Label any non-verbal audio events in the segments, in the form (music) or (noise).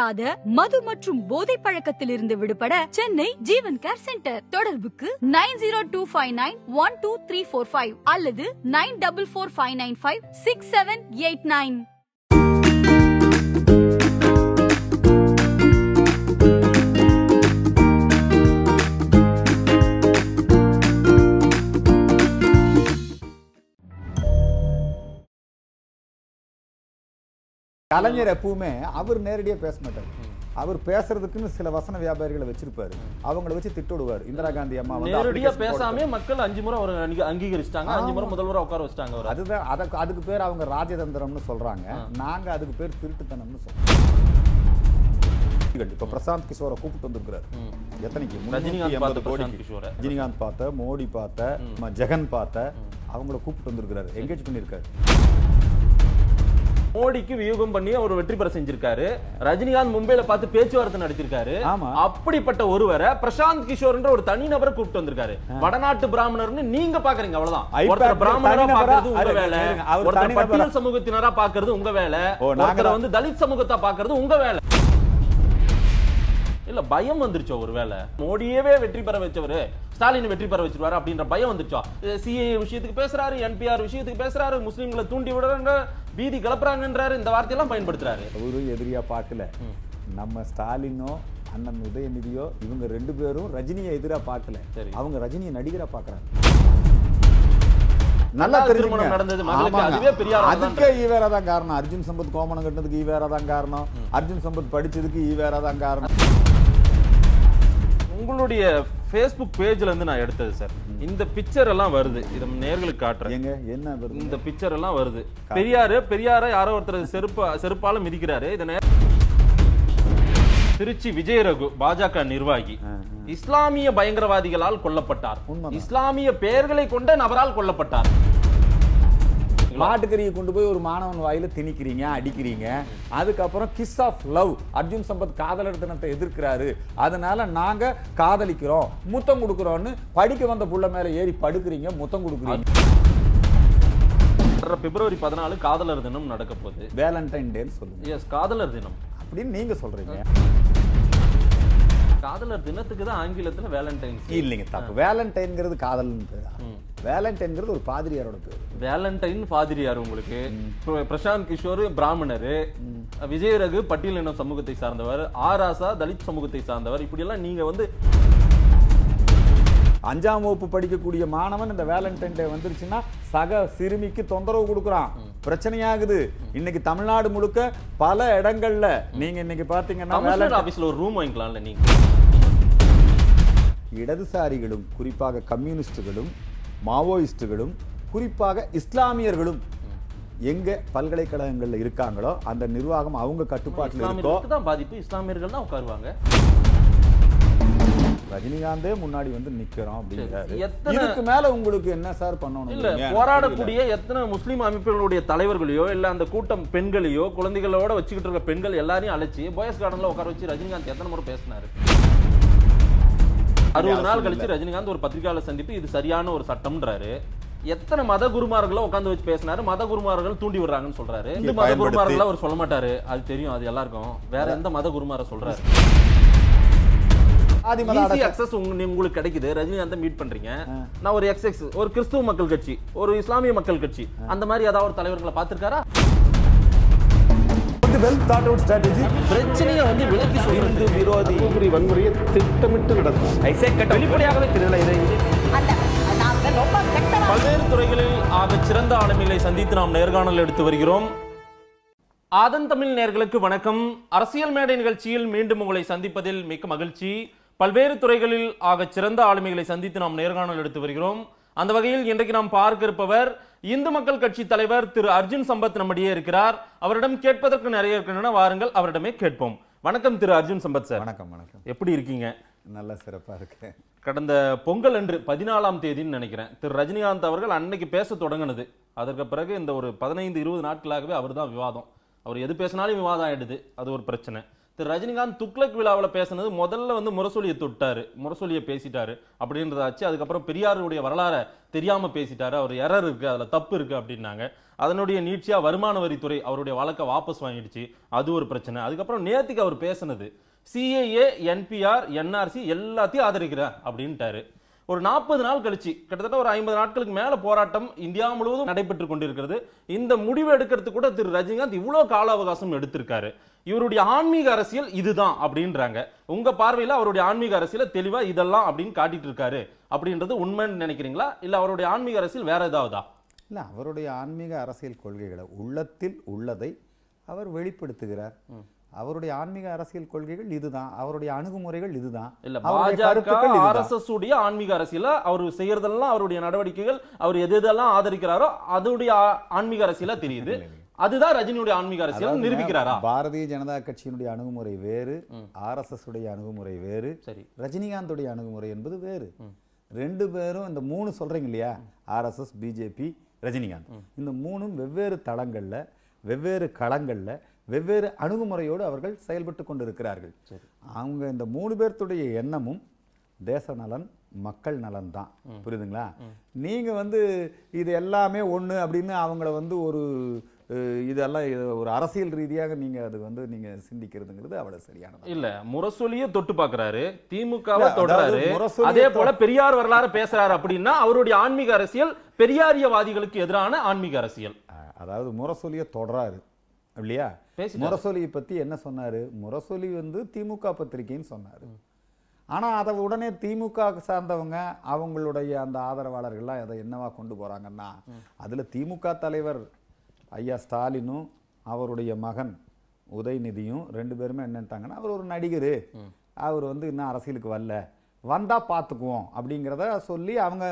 இல்லாத மது மற்றும் போதை பழக்கத்திலிருந்து விடுபட சென்னை ஜீவன் கேர் சென்டர் தொடர்புக்கு nine zero two five nine one two three four five அல்லது nine double four five nine five six seven eight nine Kalaignar எப்பவுமே அவர் நேரடியாக பேச மாட்டார் அவர் பேசுறதுக்குன்னு சில வசன வியாபாரிகளை வச்சிருப்பாரு அவங்களை வச்சு திட்டுடுவார் இந்திரா காந்தி அம்மா நேரடியா பேசாமே மக்கள் அஞ்சு முறை அவர் அங்கீகரிச்சிட்டாங்க அஞ்சு முறை முதல்வரை உட்கார வச்சிட்டாங்க அதுதான் அதற்கு அதுக்கு பேர் அவங்க ராஜதந்திரம்னு சொல்றாங்க நாங்க அதுக்கு பேர் திருட்டுத்தனம்னு சொல்றோம் இப்ப பிரசாந்த் கிஷோரை கூப்பிட்டு வந்திருக்கிறார் எத்தனைக்கு ரஜினிகாந்த் ரஜினிகாந்த் பார்த்த மோடி பார்த்த ஜெகன் பார்த்த அவங்கள கூப்பிட்டு வந்திருக்கிறாரு என்கேஜ் பண்ணிருக்காரு மோடிக்கு வியூகம் பண்ணி அவர் வெற்றி பெற செஞ்சிருக்காரு ரஜினிகாந்த் மும்பையில பார்த்து பேச்சுவார்த்தை நடத்திருக்காரு அப்படிப்பட்ட ஒருவரை பிரசாந்த் கிஷோர் என்ற ஒரு தனிநபரை கூப்பிட்டு வந்திருக்காரு வடநாட்டு பிராமணர்னு நீங்க பாக்குறீங்க அவ்வளவுதான் பிராமணரா பாக்குறது உங்க வேலை ஒருத்தர் பட்டியல் சமூகத்தினரா பாக்குறது உங்க வேலை ஒருத்தர் வந்து தலித் சமூகத்தை பாக்குறது உங்க வேலை இல்ல பயம் வந்துருச்சோ ஒருவேளை மோடியவே வெற்றி பெற வச்சவரு ஸ்டாலின் வெற்றி பெற வச்சிருவாரு அப்படின்ற பயம் வந்துருச்சோ சிஏ விஷயத்துக்கு பேசுறாரு என்பிஆர் விஷயத்துக்கு பேசுறாரு முஸ்லீம்களை தூண்டி விடுறாங்க பீதி கிளப்புறாங்கன்றாரு இந்த வார்த்தையெல்லாம் பயன்படுத்துறாரு அவரும் எதிரியா பார்க்கல நம்ம ஸ்டாலினோ அண்ணன் உதயநிதியோ இவங்க ரெண்டு பேரும் ரஜினியை எதிராக பார்க்கல அவங்க ரஜினியை நடிகராக பார்க்குறாங்க நல்லா திருமணம் நடந்தது அதுவே பெரியார் அதுக்கே ஈவேரா தான் காரணம் அர்ஜுன் சம்பத் கோமணம் கட்டினதுக்கு ஈவேரா தான் காரணம் அர்ஜுன் சம்பத் படிச்சதுக்கு ஈவேரா தான் காரணம் உங்களுடைய ஃபேஸ்புக் பேஜ்ல இருந்து நான் எடுத்தது சார் இந்த பிக்சர் எல்லாம் வருது இத நேர்களுக்கு காட்டுறேன் என்ன இந்த பிக்சர் எல்லாம் வருது பெரியாரு பெரியார யாரோ ஒருத்தர் செருப்பா செருப்பாலும் மிதிக்கிறாரு இதை திருச்சி விஜயரகு பாஜக நிர்வாகி இஸ்லாமிய பயங்கரவாதிகளால் கொல்லப்பட்டார் இஸ்லாமிய பெயர்களை கொண்ட நபரால் கொல்லப்பட்டார் மாட்டுக்கறியை கொண்டு போய் ஒரு மாணவன் வாயில திணிக்கிறீங்க அடிக்கிறீங்க அதுக்கப்புறம் kiss of love Arjun Sampath காதலர் தினத்தை எதிர்க்கிறாரு அதனால நாங்க காதலிக்கிறோம் முத்தம் கொடுக்குறோம்னு படிக்க வந்த புள்ள மேல ஏறி படுக்கிறீங்க முத்தம் கொடுக்குறீங்க பிப்ரவரி பதினாலு காதலர் தினம் நடக்க போகுது வேலண்டைன் டேன்னு சொல்லுங்க எஸ் காதலர் தினம் அப்படின்னு நீங்க சொல்றீங்க காதலர் தினத்துக்கு தான் ஆங்கிலத்தில் வேலண்டைன்ஸ் இல்லைங்க தப்பு வேலண்டைன்ங்கிறது காதல் வேலண்டைன்ங்கிறது ஒரு பாதிரியாரோட பேர் வேலண்டைன் பாதிரியார் உங்களுக்கு பிரசாந்த் கிஷோர் பிராமணர் விஜயரகு பட்டியலின சமூகத்தை சார்ந்தவர் ஆராசா தலித் சமூகத்தை சார்ந்தவர் எல்லாம் நீங்க வந்து அஞ்சாம் வகுப்பு படிக்கக்கூடிய மாணவன் இந்த வேலண்டைன் டே வந்துருச்சுன்னா சக சிறுமிக்கு தொந்தரவு கொடுக்குறான் பிரச்சனையாகுது இன்னைக்கு தமிழ்நாடு முழுக்க பல இடங்கள்ல நீங்க இன்னைக்கு பாத்தீங்கன்னா ஆபீஸ்ல ஒரு ரூம் வாங்கிக்கலாம்ல நீங்க இடதுசாரிகளும் குறிப்பாக கம்யூனிஸ்டுகளும் மாவோயிஸ்டுகளும் குறிப்பாக இஸ்லாமியர்களும் எங்க பல்கலைக்கழகங்கள்ல இருக்காங்களோ அந்த நிர்வாகம் அவங்க கட்டுப்பாட்டில் இருக்கோ பாதிப்பு இஸ்லாமியர்கள் தான் உட்காருவாங்க ரஜினிகாந்தே முன்னாடி வந்து நிக்கிறோம் அப்படிங்கிறாரு மேல உங்களுக்கு என்ன சார் பண்ணணும் இல்ல போராடக்கூடிய எத்தனை முஸ்லீம் அமைப்புகளுடைய தலைவர்களையோ இல்ல அந்த கூட்டம் பெண்களையோ குழந்தைகளோட வச்சுக்கிட்டு இருக்க பெண்கள் எல்லாரையும் அழைச்சி பாய்ஸ் கார்டன்ல உட்கார வச்சு ரஜினிகாந்த் எத்தனை முறை பேசினாரு அறுபது நாள் கழிச்சு ரஜினிகாந்த் ஒரு பத்திரிகையாளர் சந்திப்பு இது சரியான ஒரு சட்டம்ன்றாரு எத்தனை மத குருமார்களை உட்காந்து வச்சு பேசினாரு மத குருமார்கள் தூண்டி விடுறாங்கன்னு சொல்றாரு இந்த மத குருமார்கள் அவர் சொல்ல மாட்டாரு அது தெரியும் அது எல்லாருக்கும் வேற எந்த மத குருமார சொல்றாரு உங்களுக்கு கிடைக்குது ரஜினிகாந்த் மீட் பண்றீங்க நான் ஒரு எக்ஸ் எக்ஸ் ஒரு கிறிஸ்துவ மக்கள் கட்சி ஒரு இஸ்லாமிய மக்கள் கட்சி அந்த மாதிரி ஏதாவது ஒரு தலைவர்களை பல்வேறு துறைகளில் ஆக சிறந்த சந்தித்து நாம் நேர்காணல் எடுத்து வருகிறோம் நேர்களுக்கு வணக்கம் அரசியல் மேடை நிகழ்ச்சியில் மீண்டும் உங்களை சந்திப்பதில் மிக்க மகிழ்ச்சி பல்வேறு துறைகளில் ஆக சிறந்த ஆளுமைகளை சந்தித்து நாம் நேர்காணல் எடுத்து வருகிறோம் அந்த வகையில் இன்றைக்கு நாம் பார்க்க இருப்பவர் இந்து மக்கள் கட்சி தலைவர் திரு அர்ஜுன் சம்பத் நம்மிடையே இருக்கிறார் அவரிடம் கேட்பதற்கு நிறைய இருக்கின்றன வாருங்கள் அவரிடமே கேட்போம் வணக்கம் திரு அர்ஜுன் சம்பத் சார் வணக்கம் வணக்கம் எப்படி இருக்கீங்க நல்லா சிறப்பாக இருக்கு கடந்த பொங்கல் அன்று பதினாலாம் தேதின்னு நினைக்கிறேன் திரு ரஜினிகாந்த் அவர்கள் அன்னைக்கு பேச தொடங்கினது அதற்கு பிறகு இந்த ஒரு பதினைந்து இருபது நாட்களாகவே அவர் தான் விவாதம் அவர் எது பேசினாலும் விவாதம் ஆயிடுது அது ஒரு பிரச்சனை திரு ரஜினிகாந்த் துக்ளக் விழாவில் பேசினது முதல்ல வந்து முரசொலியை தொட்டார் முரசொலியை பேசிட்டாரு அப்படின்றதாச்சு அதுக்கப்புறம் பெரியாருடைய வரலாறை தெரியாமல் பேசிட்டாரு அவர் எரர் இருக்குது அதில் தப்பு இருக்குது அப்படின்னாங்க அதனுடைய நீட்சியாக வருமான வரித்துறை அவருடைய வழக்கை வாபஸ் வாங்கிடுச்சு அது ஒரு பிரச்சனை அதுக்கப்புறம் நேத்துக்கு அவர் பேசினது சிஏஏ என்பிஆர் என்ஆர்சி எல்லாத்தையும் ஆதரிக்கிறேன் அப்படின்ட்டாரு ஒரு நாற்பது நாள் கழிச்சு கிட்டத்தட்ட ஒரு ஐம்பது நாட்களுக்கு மேல போராட்டம் இந்தியா முழுவதும் நடைபெற்று கொண்டிருக்கிறது இந்த முடிவு எடுக்கிறதுக்கு கூட திரு ரஜினிகாந்த் இவ்வளோ கால அவகாசம் எடுத்திருக்காரு இவருடைய ஆன்மீக அரசியல் இதுதான் அப்படின்றாங்க உங்க பார்வையில் அவருடைய ஆன்மீக அரசியல தெளிவா இதெல்லாம் அப்படின்னு காட்டிட்டு இருக்காரு அப்படின்றது உண்மைன்னு நினைக்கிறீங்களா இல்ல அவருடைய ஆன்மீக அரசியல் வேற ஏதாவதா இல்ல அவருடைய ஆன்மீக அரசியல் கொள்கைகளை உள்ளத்தில் உள்ளதை அவர் வெளிப்படுத்துகிறார் அவருடைய ஆன்மீக அரசியல் கொள்கைகள் இதுதான் அவருடைய அணுகுமுறைகள் இதுதான் இல்ல பாஜக ஆர்எஸ்எஸ் உடைய ஆன்மீக அரசியல அவர் செய்யறதெல்லாம் அவருடைய நடவடிக்கைகள் அவர் எது எதெல்லாம் ஆதரிக்கிறாரோ அதோடைய ஆன்மீக அரசியலா தெரியுது அதுதான் ரஜினியுடைய ஆன்மீக அரசியல் நிரூபிக்கிறாரா பாரதிய ஜனதா கட்சியினுடைய அணுகுமுறை வேறு எஸ் உடைய அணுகுமுறை வேறு சரி ரஜினிகாந்துடைய அணுகுமுறை என்பது வேறு ரெண்டு பேரும் இந்த மூணு சொல்றீங்க இல்லையா ஆர்எஸ்எஸ் பிஜேபி ரஜினிகாந்த் இந்த மூணும் வெவ்வேறு தளங்கள்ல வெவ்வேறு களங்களில் வெவ்வேறு அணுகுமுறையோடு அவர்கள் செயல்பட்டு கொண்டிருக்கிறார்கள் அவங்க இந்த மூணு பேர்த்துடைய எண்ணமும் தேச நலன் மக்கள் நலன் தான் புரியுதுங்களா நீங்கள் வந்து இது எல்லாமே ஒன்று அப்படின்னு அவங்கள வந்து ஒரு இதெல்லாம் ஒரு அரசியல் ரீதியாக நீங்க அது வந்து நீங்க சிந்திக்கிறதுங்கிறது அவ்வளவு சரியானது இல்ல முரசொலியை தொட்டு பாக்குறாரு திமுக தொடராரு அதே போல பெரியார் வரலாறு பேசுறாரு அப்படின்னா அவருடைய ஆன்மீக அரசியல் பெரியாரியவாதிகளுக்கு எதிரான ஆன்மீக அரசியல் அதாவது முரசொலியை தொடராரு இல்லையா முரசொலியை பத்தி என்ன சொன்னாரு முரசொலி வந்து திமுக பத்திரிகைன்னு சொன்னாரு ஆனால் அதை உடனே திமுக சார்ந்தவங்க அவங்களுடைய அந்த ஆதரவாளர்கள்லாம் அதை என்னவா கொண்டு போகிறாங்கன்னா அதில் திமுக தலைவர் ஐயா ஸ்டாலினும் அவருடைய மகன் உதயநிதியும் ரெண்டு பேருமே என்னன்ட்டாங்கன்னா அவர் ஒரு நடிகர் அவர் வந்து இன்னும் அரசியலுக்கு வரல வந்தால் பார்த்துக்குவோம் அப்படிங்கிறத சொல்லி அவங்க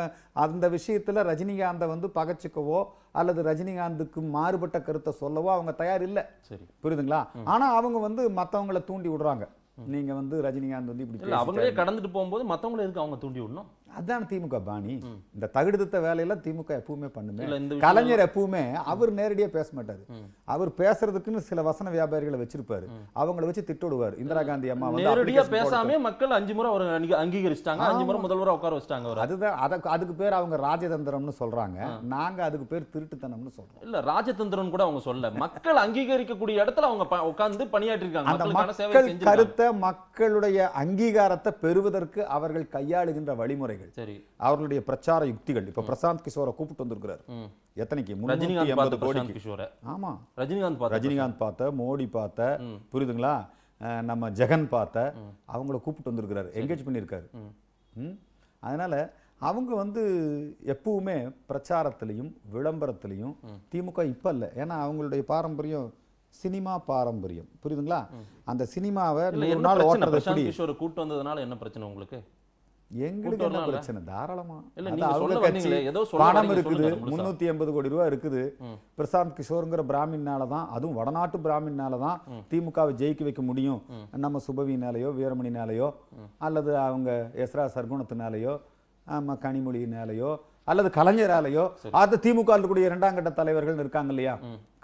அந்த விஷயத்தில் ரஜினிகாந்தை வந்து பகச்சிக்கவோ அல்லது ரஜினிகாந்துக்கு மாறுபட்ட கருத்தை சொல்லவோ அவங்க தயார் இல்லை சரி புரியுதுங்களா ஆனால் அவங்க வந்து மற்றவங்களை தூண்டி விடுறாங்க நீங்கள் வந்து ரஜினிகாந்த் வந்து இப்படி அவங்களே கடந்துட்டு போகும்போது மற்றவங்களை எதுக்கு அவங்க தூண்டி விடணும் அதான் திமுக பாணி இந்த தகுடுத்த வேலையெல்லாம் திமுக எப்பவுமே பண்ணுமே கலைஞர் எப்பவுமே அவர் நேரடியாக பேச மாட்டாரு அவர் பேசுறதுக்குன்னு சில வசன வியாபாரிகளை வச்சிருப்பாரு அவங்கள வச்சு திட்டுவிடுவார் இந்திரா காந்தி அம்மா நேரடியா பேசாம மக்கள் அஞ்சு முறை அவர் அங்கீகரிச்சிட்டாங்க அஞ்சு முறை முதல்வரை உட்கார வச்சிட்டாங்க அதுதான் அதுக்கு பேர் அவங்க ராஜதந்திரம்னு சொல்றாங்க நாங்க அதுக்கு பேர் திருட்டுத்தனம்னு சொல்றோம் இல்ல ராஜதந்திரம் கூட அவங்க சொல்ல மக்கள் அங்கீகரிக்கக்கூடிய இடத்துல அவங்க உட்கார்ந்து பணியாற்றிருக்காங்க அந்த கருத்தை மக்களுடைய அங்கீகாரத்தை பெறுவதற்கு அவர்கள் கையாளுகின்ற வழிமுறைகள் சரி அவர்களுடைய பிரச்சார யுக்திகள் இப்ப பிரசாந்த் கிஷோரை கூப்பிட்டு வந்திருக்கிறார் எத்தனைக்கு முன்னூத்தி எண்பது கோடி ஆமா ரஜினிகாந்த் ரஜினிகாந்த் பார்த்த மோடி பார்த்த புரியுதுங்களா நம்ம ஜெகன் பார்த்த அவங்கள கூப்பிட்டு வந்திருக்கிறாரு என்கேஜ் பண்ணியிருக்காரு அதனால அவங்க வந்து எப்பவுமே பிரச்சாரத்திலையும் விளம்பரத்திலையும் திமுக இப்போ இல்லை ஏன்னா அவங்களுடைய பாரம்பரியம் சினிமா பாரம்பரியம் புரியுதுங்களா அந்த சினிமாவை கூப்பிட்டு வந்ததுனால என்ன பிரச்சனை உங்களுக்கு எங்களுக்கு என்ன பிரச்சனை தாராளமா அவங்க கட்சி பணம் இருக்குது முன்னூத்தி எண்பது கோடி ரூபா இருக்குது பிரசாந்த் கிஷோருங்கிற பிராமின்னால தான் அதுவும் வடநாட்டு பிராமின்னால தான் திமுகவை ஜெயிக்க வைக்க முடியும் நம்ம சுபவினாலேயோ வீரமணினாலேயோ அல்லது அவங்க எஸ்ரா சர்க்குணத்தினாலேயோ கனிமொழியினாலேயோ அல்லது கலைஞராலேயோ அது திமுக இருக்கக்கூடிய இரண்டாம் கட்ட தலைவர்கள் இருக்காங்க இல்லையா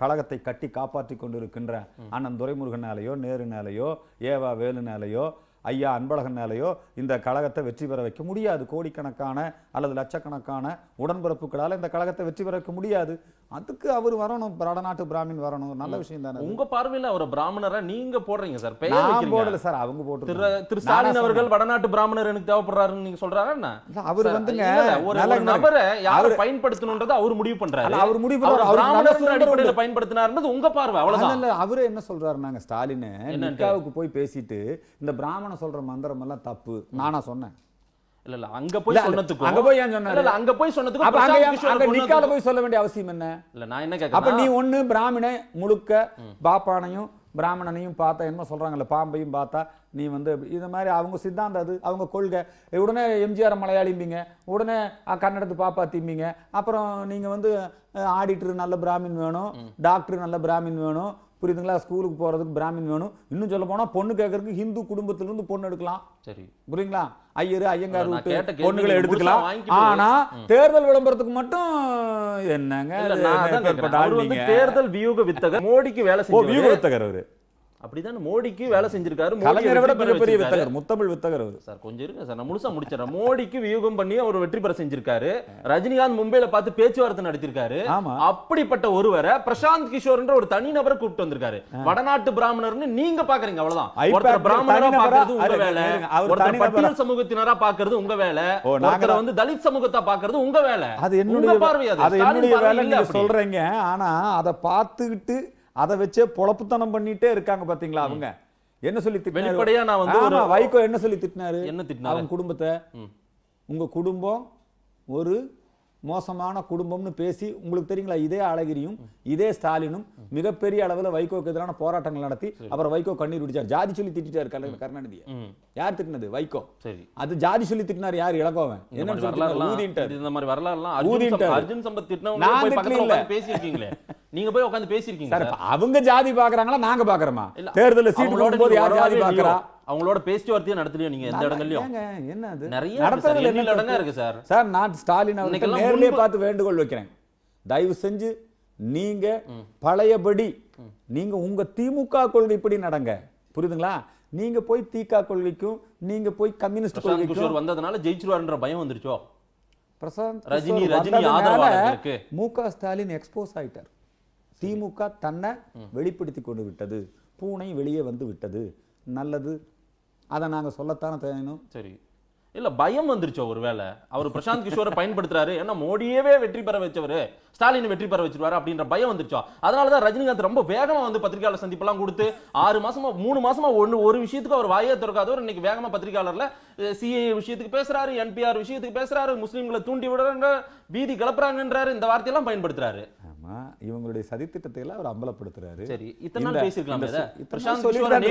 கழகத்தை கட்டி காப்பாற்றி கொண்டு இருக்கின்ற அண்ணன் துரைமுருகனாலேயோ நேருனாலேயோ ஏவா வேலுனாலேயோ ஐயா அன்பழகன் மேலேயோ இந்த கழகத்தை வெற்றி பெற வைக்க முடியாது கோடிக்கணக்கான அல்லது லட்சக்கணக்கான உடன்பிறப்புகளால் இந்த கழகத்தை வெற்றி பெற வைக்க முடியாது அதுக்கு அவர் வரணும் வடநாட்டு பிராமின் வரணும் நல்ல விஷயம் தானே உங்க பார்வையில் அவர் பிராமணரா நீங்க போடுறீங்க சார் நான் போடல சார் அவங்க போட்டு திரு ஸ்டாலின் அவர்கள் வடநாட்டு பிராமணர் எனக்கு தேவைப்படுறாருன்னு நீங்க சொல்றாருன்னா அவர் வந்துங்க ஒரு நபரை யார் பயன்படுத்தணும்ன்றத அவர் முடிவு பண்றாரு அவர் முடிவு பண்றாரு அவர் அடிப்படையில் பயன்படுத்தினார்ன்றது உங்க பார்வை அவ்வளவுதான் அவரே என்ன சொல்றாரு நாங்க ஸ்டாலின் போய் பேசிட்டு இந்த பிராமண நான் சொல்ற மந்திரம் எல்லாம் தப்பு நானா சொன்னேன் இல்ல இல்ல அங்க போய் சொன்னதுக்கு அங்க போய் ஏன் அங்க போய் சொன்னதுக்கு அப்ப அங்க அங்க நிக்கால போய் சொல்ல வேண்டிய அவசியம் என்ன இல்ல நான் என்ன கேக்குறேன் அப்ப நீ ஒண்ணு பிராமண முழுக்க பாப்பானையும் பிராமணனையும் பார்த்தா என்ன சொல்றாங்கல்ல பாம்பையும் பார்த்தா நீ வந்து இது மாதிரி அவங்க சித்தாந்தம் அது அவங்க கொள்கை உடனே எம்ஜிஆர் மலையாளிம்பிங்க உடனே கன்னடத்து பாப்பா திம்பிங்க அப்புறம் நீங்கள் வந்து ஆடிட்டர் நல்ல பிராமின் வேணும் டாக்டர் நல்ல பிராமின் வேணும் புரியுதுங்களா ஸ்கூலுக்கு போகிறதுக்கு பிராமின் வேணும் இன்னும் சொல்ல போனால் பொண்ணு கேட்கறதுக்கு ஹிந்து குடும்பத்திலிருந்து பொண்ணு எடுக்கலாம் சரி புரியுங்களா ஐயர் ஐயங்கார் பொண்ணுகளை எடுத்துக்கலாம் ஆனா தேர்தல் விளம்பரத்துக்கு மட்டும் என்னங்க தேர்தல் வியூக வித்தகர் மோடிக்கு வேலை வியூக வித்தகர் அவரு அப்படிதான் மோடிக்கு வேலை செஞ்சிருக்காரு கலைஞரை வித்தகர் முத்தமிழ் வித்தகர் அவர் சார் கொஞ்சம் இருங்க சார் நான் முழுசா முடிச்சிடறேன் மோடிக்கு வியூகம் பண்ணி அவர் வெற்றி பெற செஞ்சிருக்காரு ரஜினிகாந்த் மும்பையில பார்த்து பேச்சுவார்த்தை நடத்திருக்காரு அப்படிப்பட்ட ஒருவரை பிரசாந்த் கிஷோர் என்ற ஒரு தனிநபரை கூப்பிட்டு வந்திருக்காரு வடநாட்டு பிராமணர்னு நீங்க பாக்குறீங்க அவ்வளவுதான் ஒருத்தர் பிராமணரா பாக்குறது உங்க வேலை ஒருத்தர் பட்டியல் சமூகத்தினரா பாக்குறது உங்க வேலை ஒருத்தர் வந்து தலித் சமூகத்தை பாக்குறது உங்க வேலை அது என்னுடைய பார்வையா அது என்னுடைய வேலை நீங்க சொல்றீங்க ஆனா அதை பார்த்துக்கிட்டு அதை வச்சு பொழப்புத்தனம் பண்ணிட்டே இருக்காங்க பாத்தீங்களா அவங்க என்ன சொல்லி வெளிப்படையா நான் வந்து வைகோ என்ன சொல்லி திட்டினாரு என்ன திட்டினாரு அவங்க குடும்பத்தை உங்க குடும்பம் ஒரு மோசமான குடும்பம்னு பேசி உங்களுக்கு தெரியுங்களா இதே அழகிரியும் இதே ஸ்டாலினும் மிகப்பெரிய அளவில் வைகோக்கு எதிரான போராட்டங்கள் நடத்தி அப்புறம் வைகோ கண்ணீர் விடிச்சார் ஜாதி சொல்லி திட்டாரு கருணாநிதி யார் திட்டினது வைகோ அது ஜாதி சொல்லி திட்டினார் யார் இளகோவன் என்ன நீங்க போய் உட்காந்து பேசிருக்கீங்க அவங்க ஜாதி பாக்குறாங்களா நாங்க பாக்குறோமா தேர்தலில் சீட்டு போது யார் ஜாதி பாக்குறா அவங்களோட பேச்சுவார்த்தையும் நடத்தலையோ நீங்க எந்த இடங்கள்லயும் என்ன நிறைய இருக்கு சார் சார் நான் ஸ்டாலின் அவருக்கு பார்த்து வேண்டுகோள் வைக்கிறேன் தயவு செஞ்சு நீங்க பழையபடி நீங்க உங்க திமுக கொள்கை இப்படி நடங்க புரியுதுங்களா நீங்க போய் திக கொள்கைக்கும் நீங்க போய் கம்யூனிஸ்ட் கொள்கைக்கும் வந்ததுனால ஜெயிச்சிருவாருன்ற பயம் வந்துருச்சோ பிரசாந்த் ரஜினி ரஜினி மு க ஸ்டாலின் எக்ஸ்போஸ் ஆயிட்டார் திமுக தன்னை வெளிப்படுத்தி கொண்டு விட்டது பூனை வெளியே வந்து விட்டது நல்லது அதை நாங்கள் சொல்லத்தானே தெரியணும் சரி இல்லை பயம் வந்துருச்சு வேலை அவர் பிரசாந்த் கிஷோரை பயன்படுத்துறாரு ஏன்னா மோடியவே வெற்றி பெற வச்சவர் ஸ்டாலின் வெற்றி பெற வச்சிருவாரு அப்படின்ற பயம் வந்துருச்சோ தான் ரஜினிகாந்த் ரொம்ப வேகமாக வந்து பத்திரிகையாளர் சந்திப்பெல்லாம் கொடுத்து ஆறு மாசமாக மூணு மாசமாக ஒன்று ஒரு விஷயத்துக்கு அவர் வாயே திறக்காதவர் இன்னைக்கு வேகமாக பத்திரிகையாளர்ல சிஏ விஷயத்துக்கு பேசுறாரு என்பிஆர் விஷயத்துக்கு பேசுறாரு முஸ்லீம்களை தூண்டி விடுறாங்க பீதி கிளப்புறாங்கன்றாரு இந்த வார்த்தையெல்லாம் பயன்படுத்துறாரு விஷயமா இவங்களுடைய எல்லாம் அவர் அம்பலப்படுத்துறாரு சரி இத்தனை நாள் பேசிருக்கலாம்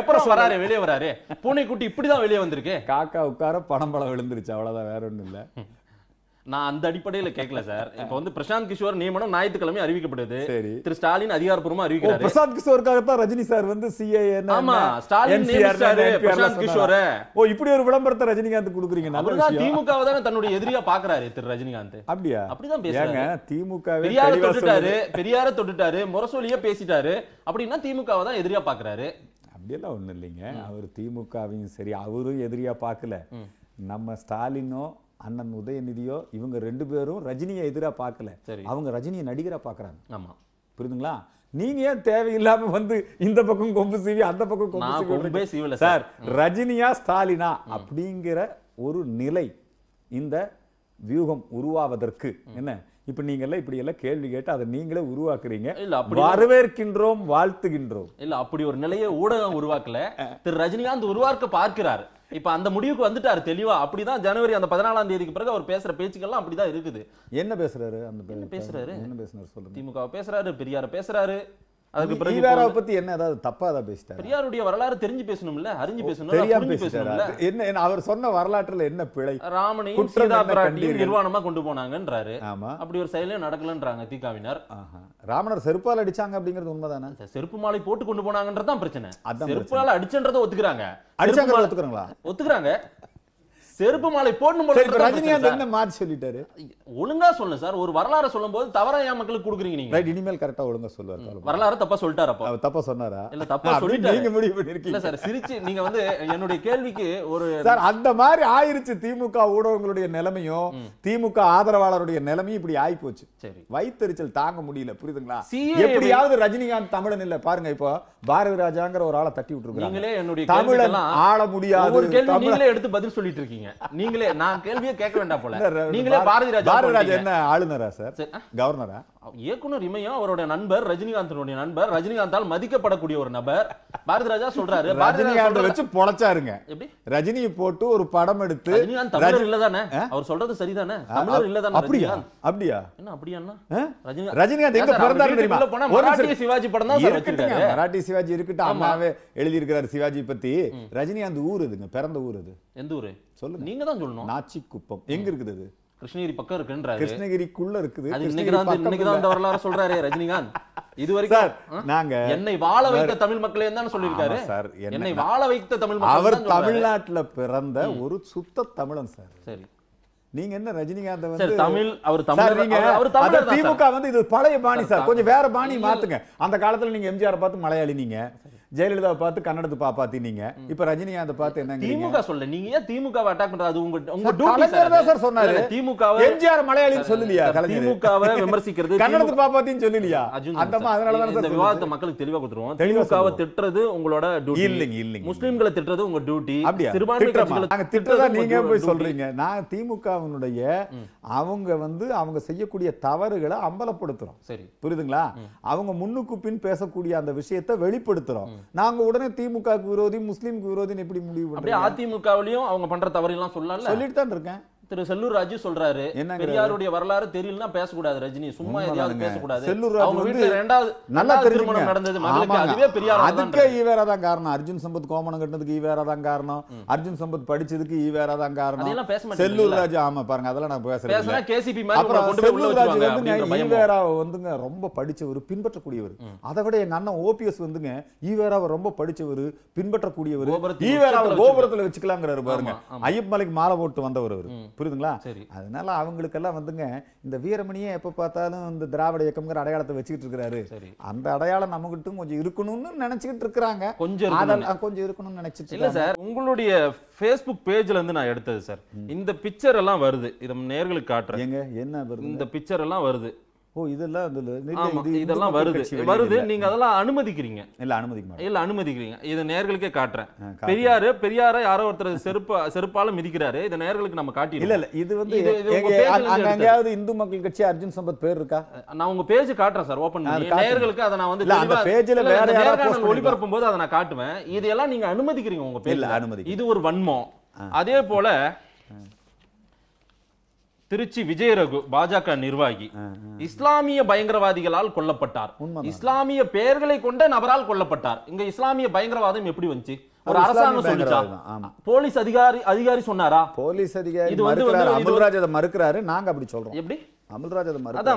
எப்பறம் வராரு வெளியே வராரு பூனைக்குட்டி இப்படிதான் வெளியே வந்திருக்கு காக்கா உட்கார பணம் பழம் விழுந்துருச்சு அவ்வளவுதான் வேற ஒன்றும் இல்லை நான் அந்த அடிப்படையில கேட்கல சார் (laughs) இப்ப வந்து பிரசாந்த் கிஷோர் நியமனம் ஞாயிற்றுக்கிழமை அறிவிக்கப்படுது திரு ஸ்டாலின் அதிகாரப்பூர்வமா அறிவிக்கிறாரு பிரசாந்த் கிஷோருக்காக தான் ரஜினி சார் வந்து சிஏ ஆமா ஸ்டாலின் பிரசாந்த் கிஷோர ஓ இப்படி ஒரு விளம்பரத்தை ரஜினிகாந்த் குடுக்குறீங்க அவர் தன்னுடைய எதிரியா பாக்குறாரு திரு ரஜினிகாந்த் அப்படியா அப்படிதான் பேசுறாங்க திமுக பெரியார தொட்டுட்டாரு பெரியார தொட்டுட்டாரு முரசொலியா பேசிட்டாரு அப்படின்னா திமுக தான் எதிரியா பாக்குறாரு அப்படியெல்லாம் ஒண்ணும் இல்லைங்க அவர் திமுகவையும் சரி அவரும் எதிரியா பாக்கல நம்ம ஸ்டாலினும் அண்ணன் உதயநிதியோ இவங்க ரெண்டு பேரும் ரஜினியை எதிராக பார்க்கல அவங்க ரஜினியை நடிகராக பார்க்குறாங்க ஆமாம் புரியுதுங்களா நீங்க ஏன் தேவையில்லாம வந்து இந்த பக்கம் கொம்பு சீவி அந்த பக்கம் கொம்பு சீவி சார் ரஜினியா ஸ்டாலினா அப்படிங்கிற ஒரு நிலை இந்த வியூகம் உருவாவதற்கு என்ன இப்ப நீங்க எல்லாம் இப்படி எல்லாம் கேள்வி கேட்டு அதை நீங்களே உருவாக்குறீங்க வரவேற்கின்றோம் வாழ்த்துகின்றோம் இல்ல அப்படி ஒரு நிலையை ஊடகம் உருவாக்கல திரு ரஜினிகாந்த் உருவாக்க பார்க்கிறாரு இப்ப அந்த முடிவுக்கு வந்துட்டாரு தெளிவா அப்படிதான் ஜனவரி அந்த பதினாலாம் தேதிக்கு பிறகு அவர் பேசுற பேச்சுக்கெல்லாம் அப்படிதான் இருக்குது என்ன பேசுறாரு அந்த பேசுறாரு என்ன பேசுறாரு சொல்லுங்க திமுக பேசுறாரு பெரியார பேசுறாரு அதுக்கு பிறகு ஈவேராவை பத்தி என்ன ஏதாவது தப்பா தான் பேசிட்டாரு பெரியாருடைய வரலாறு தெரிஞ்சு பேசணும்ல அறிஞ்சு பேசணும் தெரியாம பேசணும்ல என்ன அவர் சொன்ன வரலாற்றுல என்ன பிழை ராமனையும் சீதா பிராட்டியும் நிர்வாணமா கொண்டு போனாங்கன்றாரு ஆமா அப்படி ஒரு செயலே நடக்கலன்றாங்க திகாவினர் ராமனர் செருப்பால் அடிச்சாங்க அப்படிங்கறது உண்மைதானே செருப்பு மாலை போட்டு கொண்டு போனாங்கன்றது தான் பிரச்சனை செருப்பால அடிச்சன்றதை ஒத்துக்கிறாங்க அடிச்சாங்க ஒத்துக்கிறாங்களா ஒத்துக்கிறாங்க செருப்பு மாலை போடணும் அந்த என்ன மாதிரி சொல்லிட்டாரு ஒழுங்கா சொல்லு சார் ஒரு வரலாறு சொல்லும் போது தவறா என் மக்களுக்கு குடுக்குறீங்க நீங்க ரைட் இனிமேல் கரெக்டா ஒழுங்கா சொல்லுவார் வரலாறு தப்பா சொல்லிட்டாரு அப்போ தப்பா சொன்னாரா இல்ல தப்பா சொல்லிட்டு நீங்க முடிவு பண்ணிருக்கீங்க சார் சிரிச்சு நீங்க வந்து என்னுடைய கேள்விக்கு ஒரு சார் அந்த மாதிரி ஆயிருச்சு திமுக ஊடகங்களுடைய நிலைமையும் திமுக ஆதரவாளருடைய நிலைமையும் இப்படி ஆயி போச்சு சரி வயிற்றுச்சல் தாங்க முடியல புரியுதுங்களா எப்படியாவது ரஜினிகாந்த் தமிழன் இல்ல பாருங்க இப்போ பாரதி ராஜாங்கிற ஒரு ஆளை தட்டி விட்டுருக்காங்க தமிழன் ஆள முடியாது எடுத்து பதில் சொல்லிட்டு இருக்கீங்க நீங்களே நான் கேள்வியே கேட்க வேண்டாம் போல நீங்களே பாரதி ராஜா பாரதி ராஜா என்ன ஆளுநரா சார் கவர்னரா இயக்குனர் இமயம் அவரோட நண்பர் ரஜினிகாந்தனுடைய நண்பர் ரஜினிகாந்தால் மதிக்கப்படக்கூடிய ஒரு நபர் பாரதி ராஜா சொல்றாரு ரஜினிகாந்த் வச்சு பொழைச்சாருங்க எப்படி ரஜினி போட்டு ஒரு படம் எடுத்து ரஜினிகாந்த் தமிழர் இல்ல தானே அவர் சொல்றது சரிதானே தமிழர் இல்ல தானே அப்படியா அப்படியா என்ன அப்படியா ரஜினி ரஜினிகாந்த் எங்க பிறந்தாரு தெரியுமா மராட்டி சிவாஜி படம் தான் இருக்கட்டும் மராட்டி சிவாஜி இருக்கட்டும் அம்மாவே எழுதி இருக்கிறார் சிவாஜி பத்தி ரஜினிகாந்த் ஊர் இதுங்க பிறந்த ஊர் இது எந்த ஊரு சொல்லுங்க நீங்க தான் சொல்லணும் எங்க இருக்குது அது கிருஷ்ணகிரி பக்கம் இருக்குன்றாரு கிருஷ்ணகிரிக்குள்ள இருக்குது இன்னைக்கு தான் இன்னைக்கு தான் வரலாறு சொல்றாரு ரஜினிகாந்த் இது வரைக்கும் நாங்க என்னை வாழ வைத்த தமிழ் மக்களே தான் சார் என்னை வாழ வைத்த தமிழ் அவர் தமிழ்நாட்டுல பிறந்த ஒரு சுத்த தமிழன் சார் சரி நீங்க என்ன ரஜினிகாந்த் வந்து தமிழ் அவர் தமிழ் நீங்க அவர் தமிழ் திமுக வந்து இது பழைய பாணி சார் கொஞ்சம் வேற பாணி மாத்துங்க அந்த காலத்துல நீங்க எம்ஜிஆர் பார்த்து மலையாளி நீங்க ஜெயலலிதாவை பார்த்து கன்னடத்து நீங்க இப்ப ரஜினிகாந்த் பார்த்து என்ன திமுக சொல்ல நீங்க ஏன் திமுக அட்டாக் பண்றது அது உங்க உங்க கலைஞர் தான் சார் சொன்னாரு திமுக எம்ஜிஆர் மலையாளின்னு சொல்லலையா திமுக விமர்சிக்கிறது கன்னடத்து பாப்பாத்தின்னு சொல்லலையா அதமா அதனால தான் இந்த விவாதத்தை மக்களுக்கு தெளிவா கொடுத்துருவோம் திமுக திட்டுறது உங்களோட டியூட்டி இல்லைங்க இல்லைங்க முஸ்லிம்களை திட்டுறது உங்க டியூட்டி அப்படியே சிறுபான்மை திட்டுறதா நீங்க போய் சொல்றீங்க நான் திமுகவினுடைய அவங்க வந்து அவங்க செய்யக்கூடிய தவறுகளை அம்பலப்படுத்துறோம் சரி புரியுதுங்களா அவங்க முன்னுக்கு பின் பேசக்கூடிய அந்த விஷயத்தை வெளிப்படுத்துறோம் நாங்க உடனே திமுகவுக்கு விரோதி முஸ்லீம் விரோதி எப்படி முடிவு அதிமுகவிலையும் அவங்க பண்ற தவறு எல்லாம் சொல்லலாம் சொல்லிட்டு தான் இருக்கேன் திரு செல்லூர் ராஜு சொல்றாரு பெரியாருடைய வரலாறு தெரியலனா பேசக்கூடாது ரஜினி சும்மா எதையாவது பேசக்கூடாது செல்லூர் ராஜு வீட்டுல ரெண்டாவது நல்லா திருமணம் நடந்தது மகளுக்கு அதுவே பெரியார் அதுக்கே ஈவேரா தான் காரணம் அர்ஜுன் சம்பத் கோமணம் கட்டினதுக்கு ஈவேரா தான் காரணம் அர்ஜுன் சம்பத் படிச்சதுக்கு ஈவேரா தான் காரணம் அதெல்லாம் பேச மாட்டேன் செல்லூர் ராஜு ஆமா பாருங்க அதெல்லாம் நான் பேசுறேன் பேசினா கேசிபி மாதிரி அப்புறம் கொண்டு போய் உள்ள வச்சுவாங்க அப்படிங்கற ஈவேரா வந்துங்க ரொம்ப படிச்சவர் பின்பற்றக்கூடியவர் அதை விட எங்க அண்ணன் ஓபிஎஸ் வந்துங்க ஈவேராவை ரொம்ப படிச்சவர் பின்பற்றக்கூடியவர் ஈவேராவை கோபுரத்துல வச்சுக்கலாம்ங்கறாரு பாருங்க ஐயப்ப மலைக்கு மாலை போட்டு வந்தவர் அவர் புரியுதுங்களா சரி அதனால அவங்களுக்கெல்லாம் வந்துங்க இந்த வீரமணியே எப்போ பார்த்தாலும் இந்த திராவிட இயக்கம்ங்கிற அடையாளத்தை வச்சுக்கிட்டு இருக்கிறாரு அந்த அடையாளம் நம்மகிட்டும் கொஞ்சம் இருக்கணும்னு நினைச்சுக்கிட்டு இருக்கிறாங்க கொஞ்சம் கொஞ்சம் இருக்கணும்னு நினைச்சிட்டு இல்லை சார் உங்களுடைய ஃபேஸ்புக் பேஜ்ல இருந்து நான் எடுத்தது சார் இந்த பிக்சர் எல்லாம் வருது இதை நேர்களுக்கு காட்டுறேன் என்ன வருது இந்த பிக்சர் எல்லாம் வருது ஓ இதெல்லாம் அதில் இதெல்லாம் வருது வருது நீங்க அதெல்லாம் அனுமதிக்கிறீங்க இல்ல அனுமதிக்க இல்ல அனுமதிக்கிறீங்க இதை நேர்களுக்கே காட்டுறேன் பெரியாரு பெரியார யாரோ ஒருத்தர் செருப்பா செருப்பால மிதிக்கிறாரு இதை நேர்களுக்கு நம்ம காட்டி இல்ல இல்ல இது வந்து எங்கேயாவது இந்து மக்கள் கட்சி அர்ஜுன் சம்பத் பேர் இருக்கா நான் உங்க பேஜ் காட்டுறேன் சார் ஓபன் பண்ணி நேர்களுக்கு அதை நான் வந்து அந்த பேஜ்ல வேற யாராவது ஒளிபரப்பும் போது அதை நான் காட்டுவேன் இதையெல்லாம் நீங்க அனுமதிக்கிறீங்க உங்க பேர்ல அனுமதி இது ஒரு வன்மம் அதே போல திருச்சி விஜயரகு பாஜக நிர்வாகி இஸ்லாமிய பயங்கரவாதிகளால் கொல்லப்பட்டார் இஸ்லாமிய பெயர்களை கொண்ட நபரால் கொல்லப்பட்டார் இங்க இஸ்லாமிய பயங்கரவாதம் எப்படி வந்துச்சு ஒரு அரசாங்கம் சொல்லிச்சா போலீஸ் அதிகாரி அதிகாரி சொன்னாரா போலீஸ் அதிகாரி இது வந்து மறுக்கிறாரு நாங்க அப்படி சொல்றோம் எப்படி அமல்ராஜ் அதை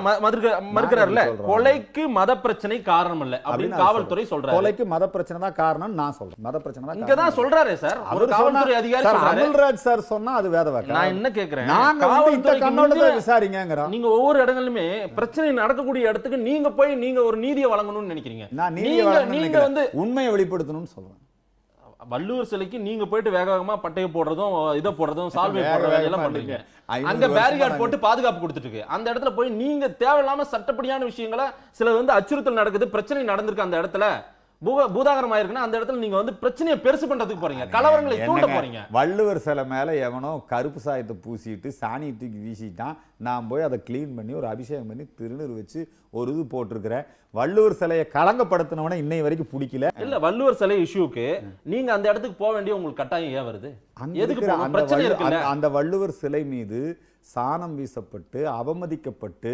மறுக்கிறாருல கொலைக்கு மத பிரச்சனை காரணம் இல்ல அப்படின்னு காவல்துறை சொல்றாரு கொலைக்கு மத பிரச்சனை தான் காரணம் நான் சொல்றேன் மத பிரச்சனை தான் இங்க தான் சொல்றாரு சார் ஒரு காவல்துறை அதிகாரி அமல்ராஜ் சார் சொன்னா அது வேத வாக்கு நான் என்ன கேக்குறேன் நாங்க வந்து இந்த கண்ணோட்டத்தை விசாரிங்கங்கறோம் நீங்க ஒவ்வொரு இடங்களிலுமே பிரச்சனை நடக்கக்கூடிய இடத்துக்கு நீங்க போய் நீங்க ஒரு நீதியை வழங்கணும்னு நினைக்கிறீங்க நான் நீதியை நீங்க வந்து உண்மையை வெளிப்படுத்தணும்னு சொல்றேன் வள்ளுவர் சிலைக்கு நீங்க போயிட்டு வேக வேகமா பட்டையை போடுறதும் இதை போடுறதும் (laughs) சால்வை போடுற வேலையெல்லாம் பண்றீங்க அங்க பேரிகார்ட் போட்டு பாதுகாப்பு கொடுத்துட்டு இருக்கு அந்த இடத்துல போய் நீங்க தேவையில்லாம சட்டப்படியான விஷயங்களை சிலது வந்து அச்சுறுத்தல் நடக்குது பிரச்சனை நடந்திருக்கு அந்த இடத்துல பூதாகரம் ஆயிருக்குன்னா அந்த இடத்துல நீங்க வந்து பிரச்சனையை பெருசு பண்றதுக்கு போறீங்க கலவரங்களை தூண்ட போறீங்க வள்ளுவர் சிலை மேல எவனோ கருப்பு சாயத்தை பூசிட்டு சாணி தூக்கி வீசிட்டான் நான் போய் அதை கிளீன் பண்ணி ஒரு அபிஷேகம் பண்ணி திருநீர் வச்சு ஒரு இது போட்டிருக்கிறேன் வள்ளுவர் சிலையை கலங்கப்படுத்தினவன இன்னை வரைக்கும் பிடிக்கல இல்ல வள்ளுவர் சிலை இஷ்யூக்கு நீங்க அந்த இடத்துக்கு போக வேண்டிய உங்களுக்கு கட்டாயம் ஏன் வருது எதுக்கு அந்த வள்ளுவர் சிலை மீது சாணம் வீசப்பட்டு அவமதிக்கப்பட்டு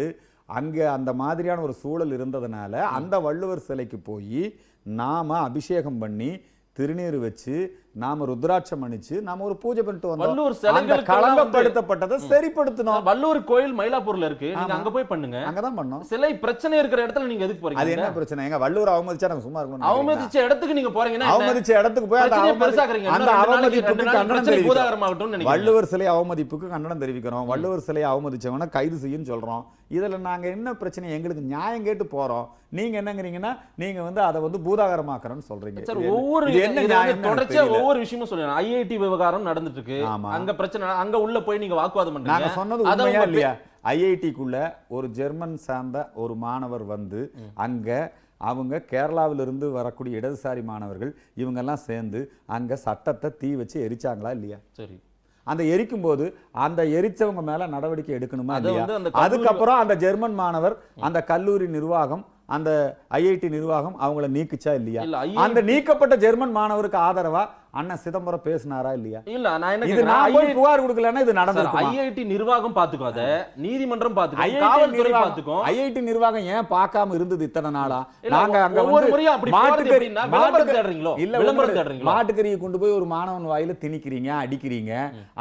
அங்கே அந்த மாதிரியான ஒரு சூழல் இருந்ததுனால அந்த வள்ளுவர் சிலைக்கு போய் நாம் அபிஷேகம் பண்ணி திருநீர் வச்சு நாம ருத்ராட்சம் அணிச்சு நாம ஒரு பூஜை பண்ணிட்டு வந்தோம் வல்லூர் அந்த களங்கப்படுத்தப்பட்டதை சரிப்படுத்தணும் வல்லூர் கோயில் மயிலாப்பூர்ல இருக்கு நீங்க அங்க போய் பண்ணுங்க அங்கதான் பண்ணோம் சிலை பிரச்சனை இருக்கிற இடத்துல நீங்க எதுக்கு போறீங்க அது என்ன பிரச்சனை எங்க வல்லூர் அவமதிச்சா நாங்க சும்மா இருக்கணும் அவமதிச்ச இடத்துக்கு நீங்க போறீங்கன்னா அவமதிச்ச இடத்துக்கு போய் அந்த பெருசாக்குறீங்க அந்த அவமதிப்புக்கு கண்டனம் தெரிவிக்கிறோம் வள்ளுவர் சிலை அவமதிப்புக்கு கண்டனம் தெரிவிக்கிறோம் வள்ளுவர் சிலை அவமதிச்சவன கைது செய்யும் சொல்றோம் இதுல நாங்க என்ன பிரச்சனை எங்களுக்கு நியாயம் கேட்டு போறோம் நீங்க என்னங்கிறீங்கன்னா நீங்க வந்து அதை வந்து பூதாகரமாக்குறோன்னு சொல்றீங்க ஒவ்வொரு என்ன நியாயம் தொடர்ச்சியா ஒவ்வொரு விஷயமும் சொல்லுங்க ஐஐடி விவகாரம் நடந்துட்டு இருக்கு அங்க பிரச்சனை அங்க உள்ள போய் நீங்க வாக்குவாதம் பண்ணுங்க சொன்னது உண்மையா இல்லையா ஐஐடிக்குள்ள ஒரு ஜெர்மன் சார்ந்த ஒரு மாணவர் வந்து அங்க அவங்க கேரளாவிலிருந்து வரக்கூடிய இடதுசாரி மாணவர்கள் இவங்கெல்லாம் சேர்ந்து அங்கே சட்டத்தை தீ வச்சு எரிச்சாங்களா இல்லையா சரி அந்த எரிக்கும் போது அந்த எரிச்சவங்க மேல நடவடிக்கை எடுக்கணுமா இல்லையா அதுக்கப்புறம் அந்த ஜெர்மன் மாணவர் அந்த கல்லூரி நிர்வாகம் அந்த ஐஐடி நிர்வாகம் அவங்கள நீக்குச்சா இல்லையா அந்த நீக்கப்பட்ட ஜெர்மன் மாணவருக்கு ஆதரவா அண்ணன் சிதம்பரம் பேசினாரா இல்லையா இல்ல நான் இது நான் போய் புகார் கொடுக்கலன்னா இது நடந்தது ஐஐடி நிர்வாகம் பாத்துக்கோ அத நீதிமன்றம் பாத்துக்கோ பாத்துக்கோ ஐஐடி நிர்வாகம் ஏன் பார்க்காம இருந்தது இத்தனை நாளா நாங்க அங்க ஒவ்வொரு முறையும் அப்படி விளம்பரம் தேடுறீங்களோ இல்ல விளம்பரம் கொண்டு போய் ஒரு மாணவன் வாயில திணிக்கிறீங்க அடிக்கிறீங்க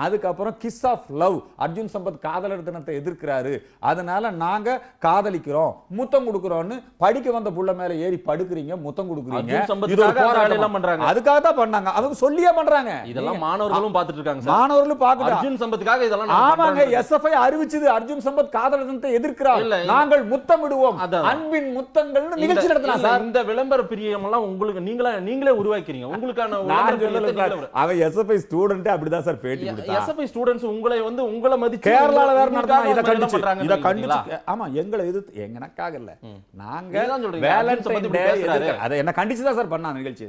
அதுக்கப்புறம் kiss of love Arjun Sampath காதலர் தினத்தை எதிர்க்கிறாரு அதனால நாங்க காதலிக்கிறோம் முத்தம் கொடுக்குறோம்னு படிக்க வந்த புள்ள மேல ஏறி படுக்கிறீங்க முத்தம் கொடுக்குறீங்க அதுக்காக தான் பண்ணாங்க அதுவும் சொல்லியே பண்றாங்க இதெல்லாம் மாணவர்களும் பாத்துட்டு இருக்காங்க மாணவர்களும் பார்க்கணும் அர்ஜுன் சம்பத்துக்காக இதெல்லாம் ஆமாங்க எஸ்எஃப்ஐ அறிவிச்சது அர்ஜுன் சம்பத் காதல் தினத்தை எதிர்க்கிறார் நாங்கள் முத்தமிடுவோம் அன்பின் முத்தங்கள்னு நிகழ்ச்சி நடத்தலாம் சார் இந்த விளம்பர பிரியம் எல்லாம் உங்களுக்கு நீங்களா நீங்களே உருவாக்கிறீங்க உங்களுக்கான அவன் எஸ்எஃப்ஐ ஸ்டூடெண்ட் அப்படிதான் சார் பேட்டி கொடுத்தா எஸ்எஃப்ஐ ஸ்டூடண்ட்ஸ் உங்களை வந்து உங்களை மதி கேரளால வேற நடந்தா இத கண்டிச்சு இத கண்டிச்சு ஆமா எங்களை எது எங்கனக்காக இல்ல நாங்க வேலன்ஸ் பத்தி பேசுறாரு அத என்ன கண்டிச்சு தான் சார் பண்ணா நிகழ்ச்சி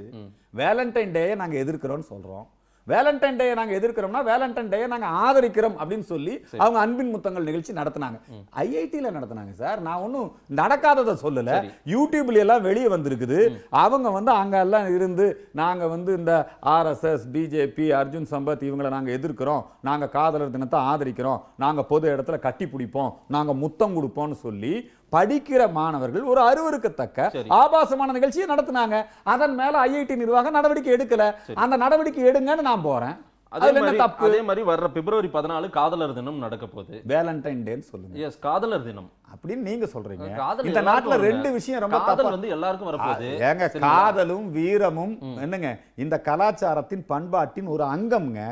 வேலண்டைன் டேயை நாங்கள் எதிர்க்கிறோம்னு சொல்கிறோம் வேலண்டைன் டேயை நாங்கள் எதிர்க்கிறோம்னா வேலண்டைன் டேயை நாங்கள் ஆதரிக்கிறோம் அப்படின்னு சொல்லி அவங்க அன்பின் முத்தங்கள் நிகழ்ச்சி நடத்தினாங்க ஐஐடியில் நடத்தினாங்க சார் நான் ஒன்றும் நடக்காததை சொல்லலை யூடியூப்ல எல்லாம் வெளியே வந்திருக்குது அவங்க வந்து அங்கெல்லாம் இருந்து நாங்கள் வந்து இந்த ஆர்எஸ்எஸ் பிஜேபி அர்ஜுன் சம்பத் இவங்களை நாங்கள் எதிர்க்கிறோம் நாங்கள் காதலர் தினத்தை ஆதரிக்கிறோம் நாங்கள் பொது இடத்துல கட்டி பிடிப்போம் நாங்கள் முத்தம் கொடுப்போம்னு சொல்லி படிக்கிற மாணவர்கள் ஒரு அருவருக்கத்தக்க ஆபாசமான நிகழ்ச்சியை நடத்தினாங்க அதன் மேல ஐஐடி நிர்வாகம் நடவடிக்கை எடுக்கல அந்த நடவடிக்கை எடுங்கன்னு நான் போறேன் அதே மாதிரி வர்ற பிப்ரவரி பதினாலு காதலர் தினம் நடக்க போகுது வேலண்டைன் டேன்னு சொல்லுங்க எஸ் காதலர் தினம் அப்படின்னு நீங்க சொல்றீங்க இந்த நாட்டுல ரெண்டு விஷயம் ரொம்ப காதல் வந்து எல்லாருக்கும் வரப்போகுது ஏங்க காதலும் வீரமும் என்னங்க இந்த கலாச்சாரத்தின் பண்பாட்டின் ஒரு அங்கம்ங்க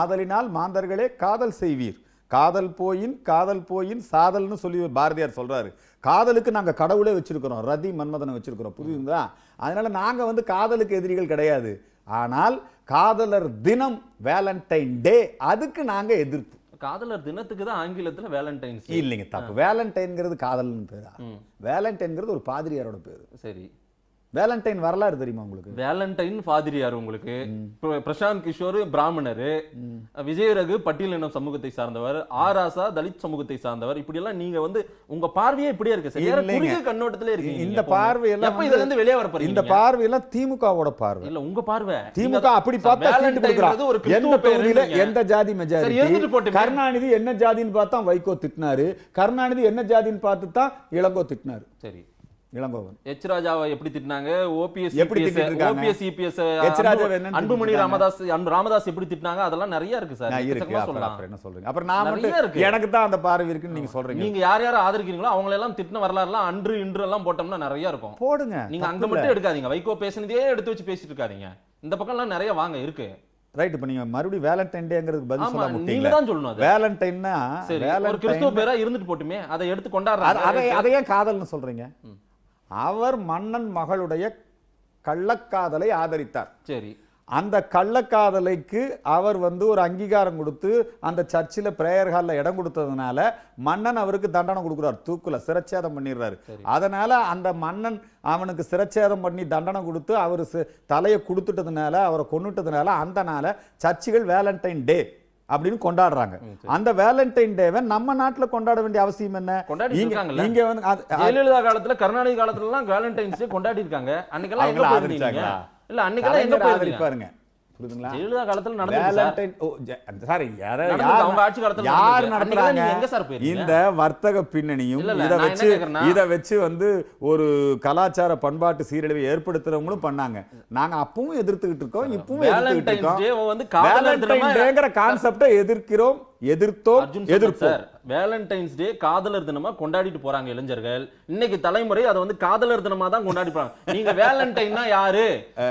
ஆதலினால் மாந்தர்களே காதல் செய்வீர் காதல் போயின் காதல் போயின் சாதல்னு சொல்லி பாரதியார் சொல்றாரு காதலுக்கு நாங்கள் கடவுளே வச்சிருக்கிறோம் ரதி மன்மதனை வச்சிருக்கிறோம் புரியுதுங்களா அதனால் நாங்கள் வந்து காதலுக்கு எதிரிகள் கிடையாது ஆனால் காதலர் தினம் வேலண்டைன் டே அதுக்கு நாங்கள் எதிர்ப்பு காதலர் தினத்துக்கு தான் ஆங்கிலத்தில் வேலண்டைன்ஸ் இல்லைங்க தப்பு வேலண்டைன்ங்கிறது காதல்னு பேரா வேலண்டைன்ங்கிறது ஒரு பாதிரியாரோட பேர் சரி வேலண்டைன் வரலாறு தெரியுமா உங்களுக்கு வேலண்டைன் ஃபாதிரியார் உங்களுக்கு பிரசாந்த் கிஷோர் பிராமணர் விஜயரகு பட்டியலினம் சமூகத்தை சார்ந்தவர் ஆராசா தலித் சமூகத்தை சார்ந்தவர் இப்படி எல்லாம் நீங்க வந்து உங்க பார்வையே இப்படியே இருக்கு சார் கண்ணோட்டத்திலே இருக்கு இந்த பார்வை எல்லாம் இதுல இருந்து வெளியே வர இந்த பார்வை எல்லாம் திமுகவோட பார்வை இல்ல உங்க பார்வை திமுக அப்படி பார்த்தா கொடுக்கறாங்க ஒரு எந்த தொகுதியில எந்த ஜாதி மெஜாரிட்டி கருணாநிதி என்ன ஜாதின்னு பார்த்தா வைகோ திட்டினாரு கருணாநிதி என்ன ஜாதின்னு பார்த்து தான் இளங்கோ திட்டினாரு சரி இளங்கோவன் எச் ராஜாவை எப்படி திட்டினாங்க ஓபிஎஸ் எப்படி ஓபிஎஸ் இபிஎஸ் எச் ராஜாவை அன்புமணி ராமதாஸ் அன்பு ராமதாஸ் எப்படி திட்டினாங்க அதெல்லாம் நிறைய இருக்கு சார் இருக்கு அப்புறம் என்ன சொல்றீங்க அப்புறம் நான் மட்டும் இருக்கு எனக்கு தான் அந்த பார்வை இருக்குன்னு நீங்க சொல்றீங்க நீங்க யார் யார் ஆதரிக்கிறீங்களோ அவங்கள எல்லாம் திட்டின வரலாறுலாம் அன்று இன்று எல்லாம் போட்டோம்னா நிறைய இருக்கும் போடுங்க நீங்க அங்க மட்டும் எடுக்காதீங்க வைகோ பேசினதே எடுத்து வச்சு பேசிட்டு இருக்காதீங்க இந்த பக்கம் எல்லாம் நிறைய வாங்க இருக்கு ரைட் இப்ப நீங்க மறுபடியும் வேலண்டைன் டேங்கிறதுக்கு பதில் சொல்ல முடியல தான் சொல்லணும் வேலண்டைன்னா ஒரு கிறிஸ்துவ பேரா இருந்துட்டு போட்டுமே அதை எடுத்து கொண்டாடுறாங்க அதை ஏன் காதல்னு சொல்றீங்க அவர் மன்னன் மகளுடைய கள்ளக்காதலை ஆதரித்தார் சரி அந்த கள்ளக்காதலைக்கு அவர் வந்து ஒரு அங்கீகாரம் கொடுத்து அந்த சர்ச்சில் பிரேயர் ஹாலில் இடம் கொடுத்ததுனால மன்னன் அவருக்கு தண்டனை கொடுக்குறார் தூக்கில் சிரச்சேதம் பண்ணிடுறாரு அதனால அந்த மன்னன் அவனுக்கு சிரச்சேதம் பண்ணி தண்டனை கொடுத்து அவர் தலையை கொடுத்துட்டதுனால அவரை கொண்டுட்டதுனால அந்த நாளை சர்ச்சுகள் வேலண்டைன் டே அப்படின்னு கொண்டாடுறாங்க அந்த வேலண்டைன் டேவை நம்ம நாட்டுல கொண்டாட வேண்டிய அவசியம் என்ன நீங்க வந்து ஜெயலலிதா காலத்துல கருணாநிதி காலத்துல எல்லாம் வேலண்டைன்ஸ் கொண்டாடி இருக்காங்க அன்னைக்கெல்லாம் இல்ல அன்னைக்கெல்லாம் எங்க பாருங்க புரியுதுங்களா ஜெயலலிதா காலத்துல நடந்தது சார் யார அவங்க ஆட்சி காலத்துல யார் நடத்துறாங்க எங்க சார் இந்த வர்த்தக பின்னணியும் இத வச்சு இத வச்சு வந்து ஒரு கலாச்சார பண்பாட்டு சீரழிவை ஏற்படுத்துறவங்களும் பண்ணாங்க நாங்க அப்பவும் எதிர்த்துக்கிட்டு இருக்கோம் இப்பவும் எதிர்த்துக்கிட்டு இருக்கோம் வந்து கான்செப்டை எதிர்க்கிறோம் எதிர்த்தோம் எதிர்ப்போம் வேலண்டைன்ஸ் டே காதலர் தினமா கொண்டாடிட்டு போறாங்க இளைஞர்கள் இன்னைக்கு தலைமுறை அதை வந்து காதலர் தினமா தான் கொண்டாடி போறாங்க நீங்க வேலண்டைன்னா யாரு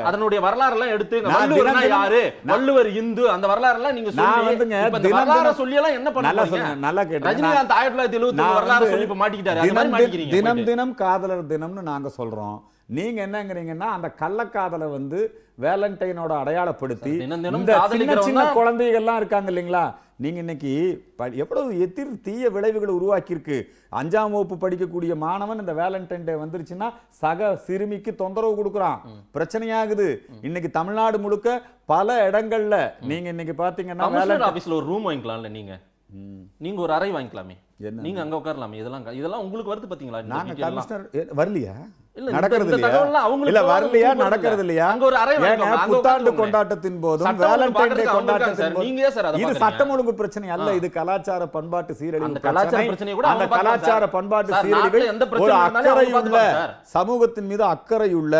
அதனுடைய வரலாறு எல்லாம் எடுத்து யாரு வள்ளுவர் இந்து அந்த வரலாறு எல்லாம் நீங்க சொல்லி வரலாறு சொல்லி எல்லாம் என்ன பண்ணலாம் நல்லா கேட்டு ரஜினிகாந்த் ஆயிரத்தி தொள்ளாயிரத்தி எழுபத்தி வரலாறு சொல்லி இப்ப மாட்டிக்கிட்டாரு தினம் தினம் காதலர் தினம்னு நாங்க சொல்றோம் நீங்க என்னங்கிறீங்கன்னா அந்த கள்ளக்காதலை வந்து வேலண்டைனோட அடையாளப்படுத்தி இந்த சின்ன சின்ன குழந்தைகள்லாம் இருக்காங்க இல்லைங்களா நீங்க இன்னைக்கு எவ்வளவு எதிர் தீய விளைவுகளை உருவாக்கியிருக்கு அஞ்சாம் வகுப்பு படிக்கக்கூடிய மாணவன் இந்த வேலண்டைன் டே வந்துருச்சுன்னா சக சிறுமிக்கு தொந்தரவு கொடுக்குறான் பிரச்சனையாகுது இன்னைக்கு தமிழ்நாடு முழுக்க பல இடங்கள்ல நீங்க இன்னைக்கு பாத்தீங்கன்னா ஆபீஸ்ல ஒரு ரூம் வாங்கிக்கலாம்ல நீங்க நீங்க ஒரு அறை வாங்கிக்கலாமே நீங்க அங்க உட்காரலாமே இதெல்லாம் இதெல்லாம் உங்களுக்கு வருது பாத்தீங்களா நாங்க கமிஷனர் வரலையா நடக்கிறது இல்லையா இல்ல வரலையா நடக்கிறது இல்லையா புத்தாண்டு கொண்டாட்டத்தின் போதும் வேலண்டைன் டே கொண்டாட்டத்தின் போதும் இது சட்டம் ஒழுங்கு பிரச்சனை அல்ல இது கலாச்சார பண்பாட்டு சீரழிவு கலாச்சார பிரச்சனை கூட அந்த கலாச்சார பண்பாட்டு சீரழிவு ஒரு அக்கறையுள்ள சமூகத்தின் மீது அக்கறை உள்ள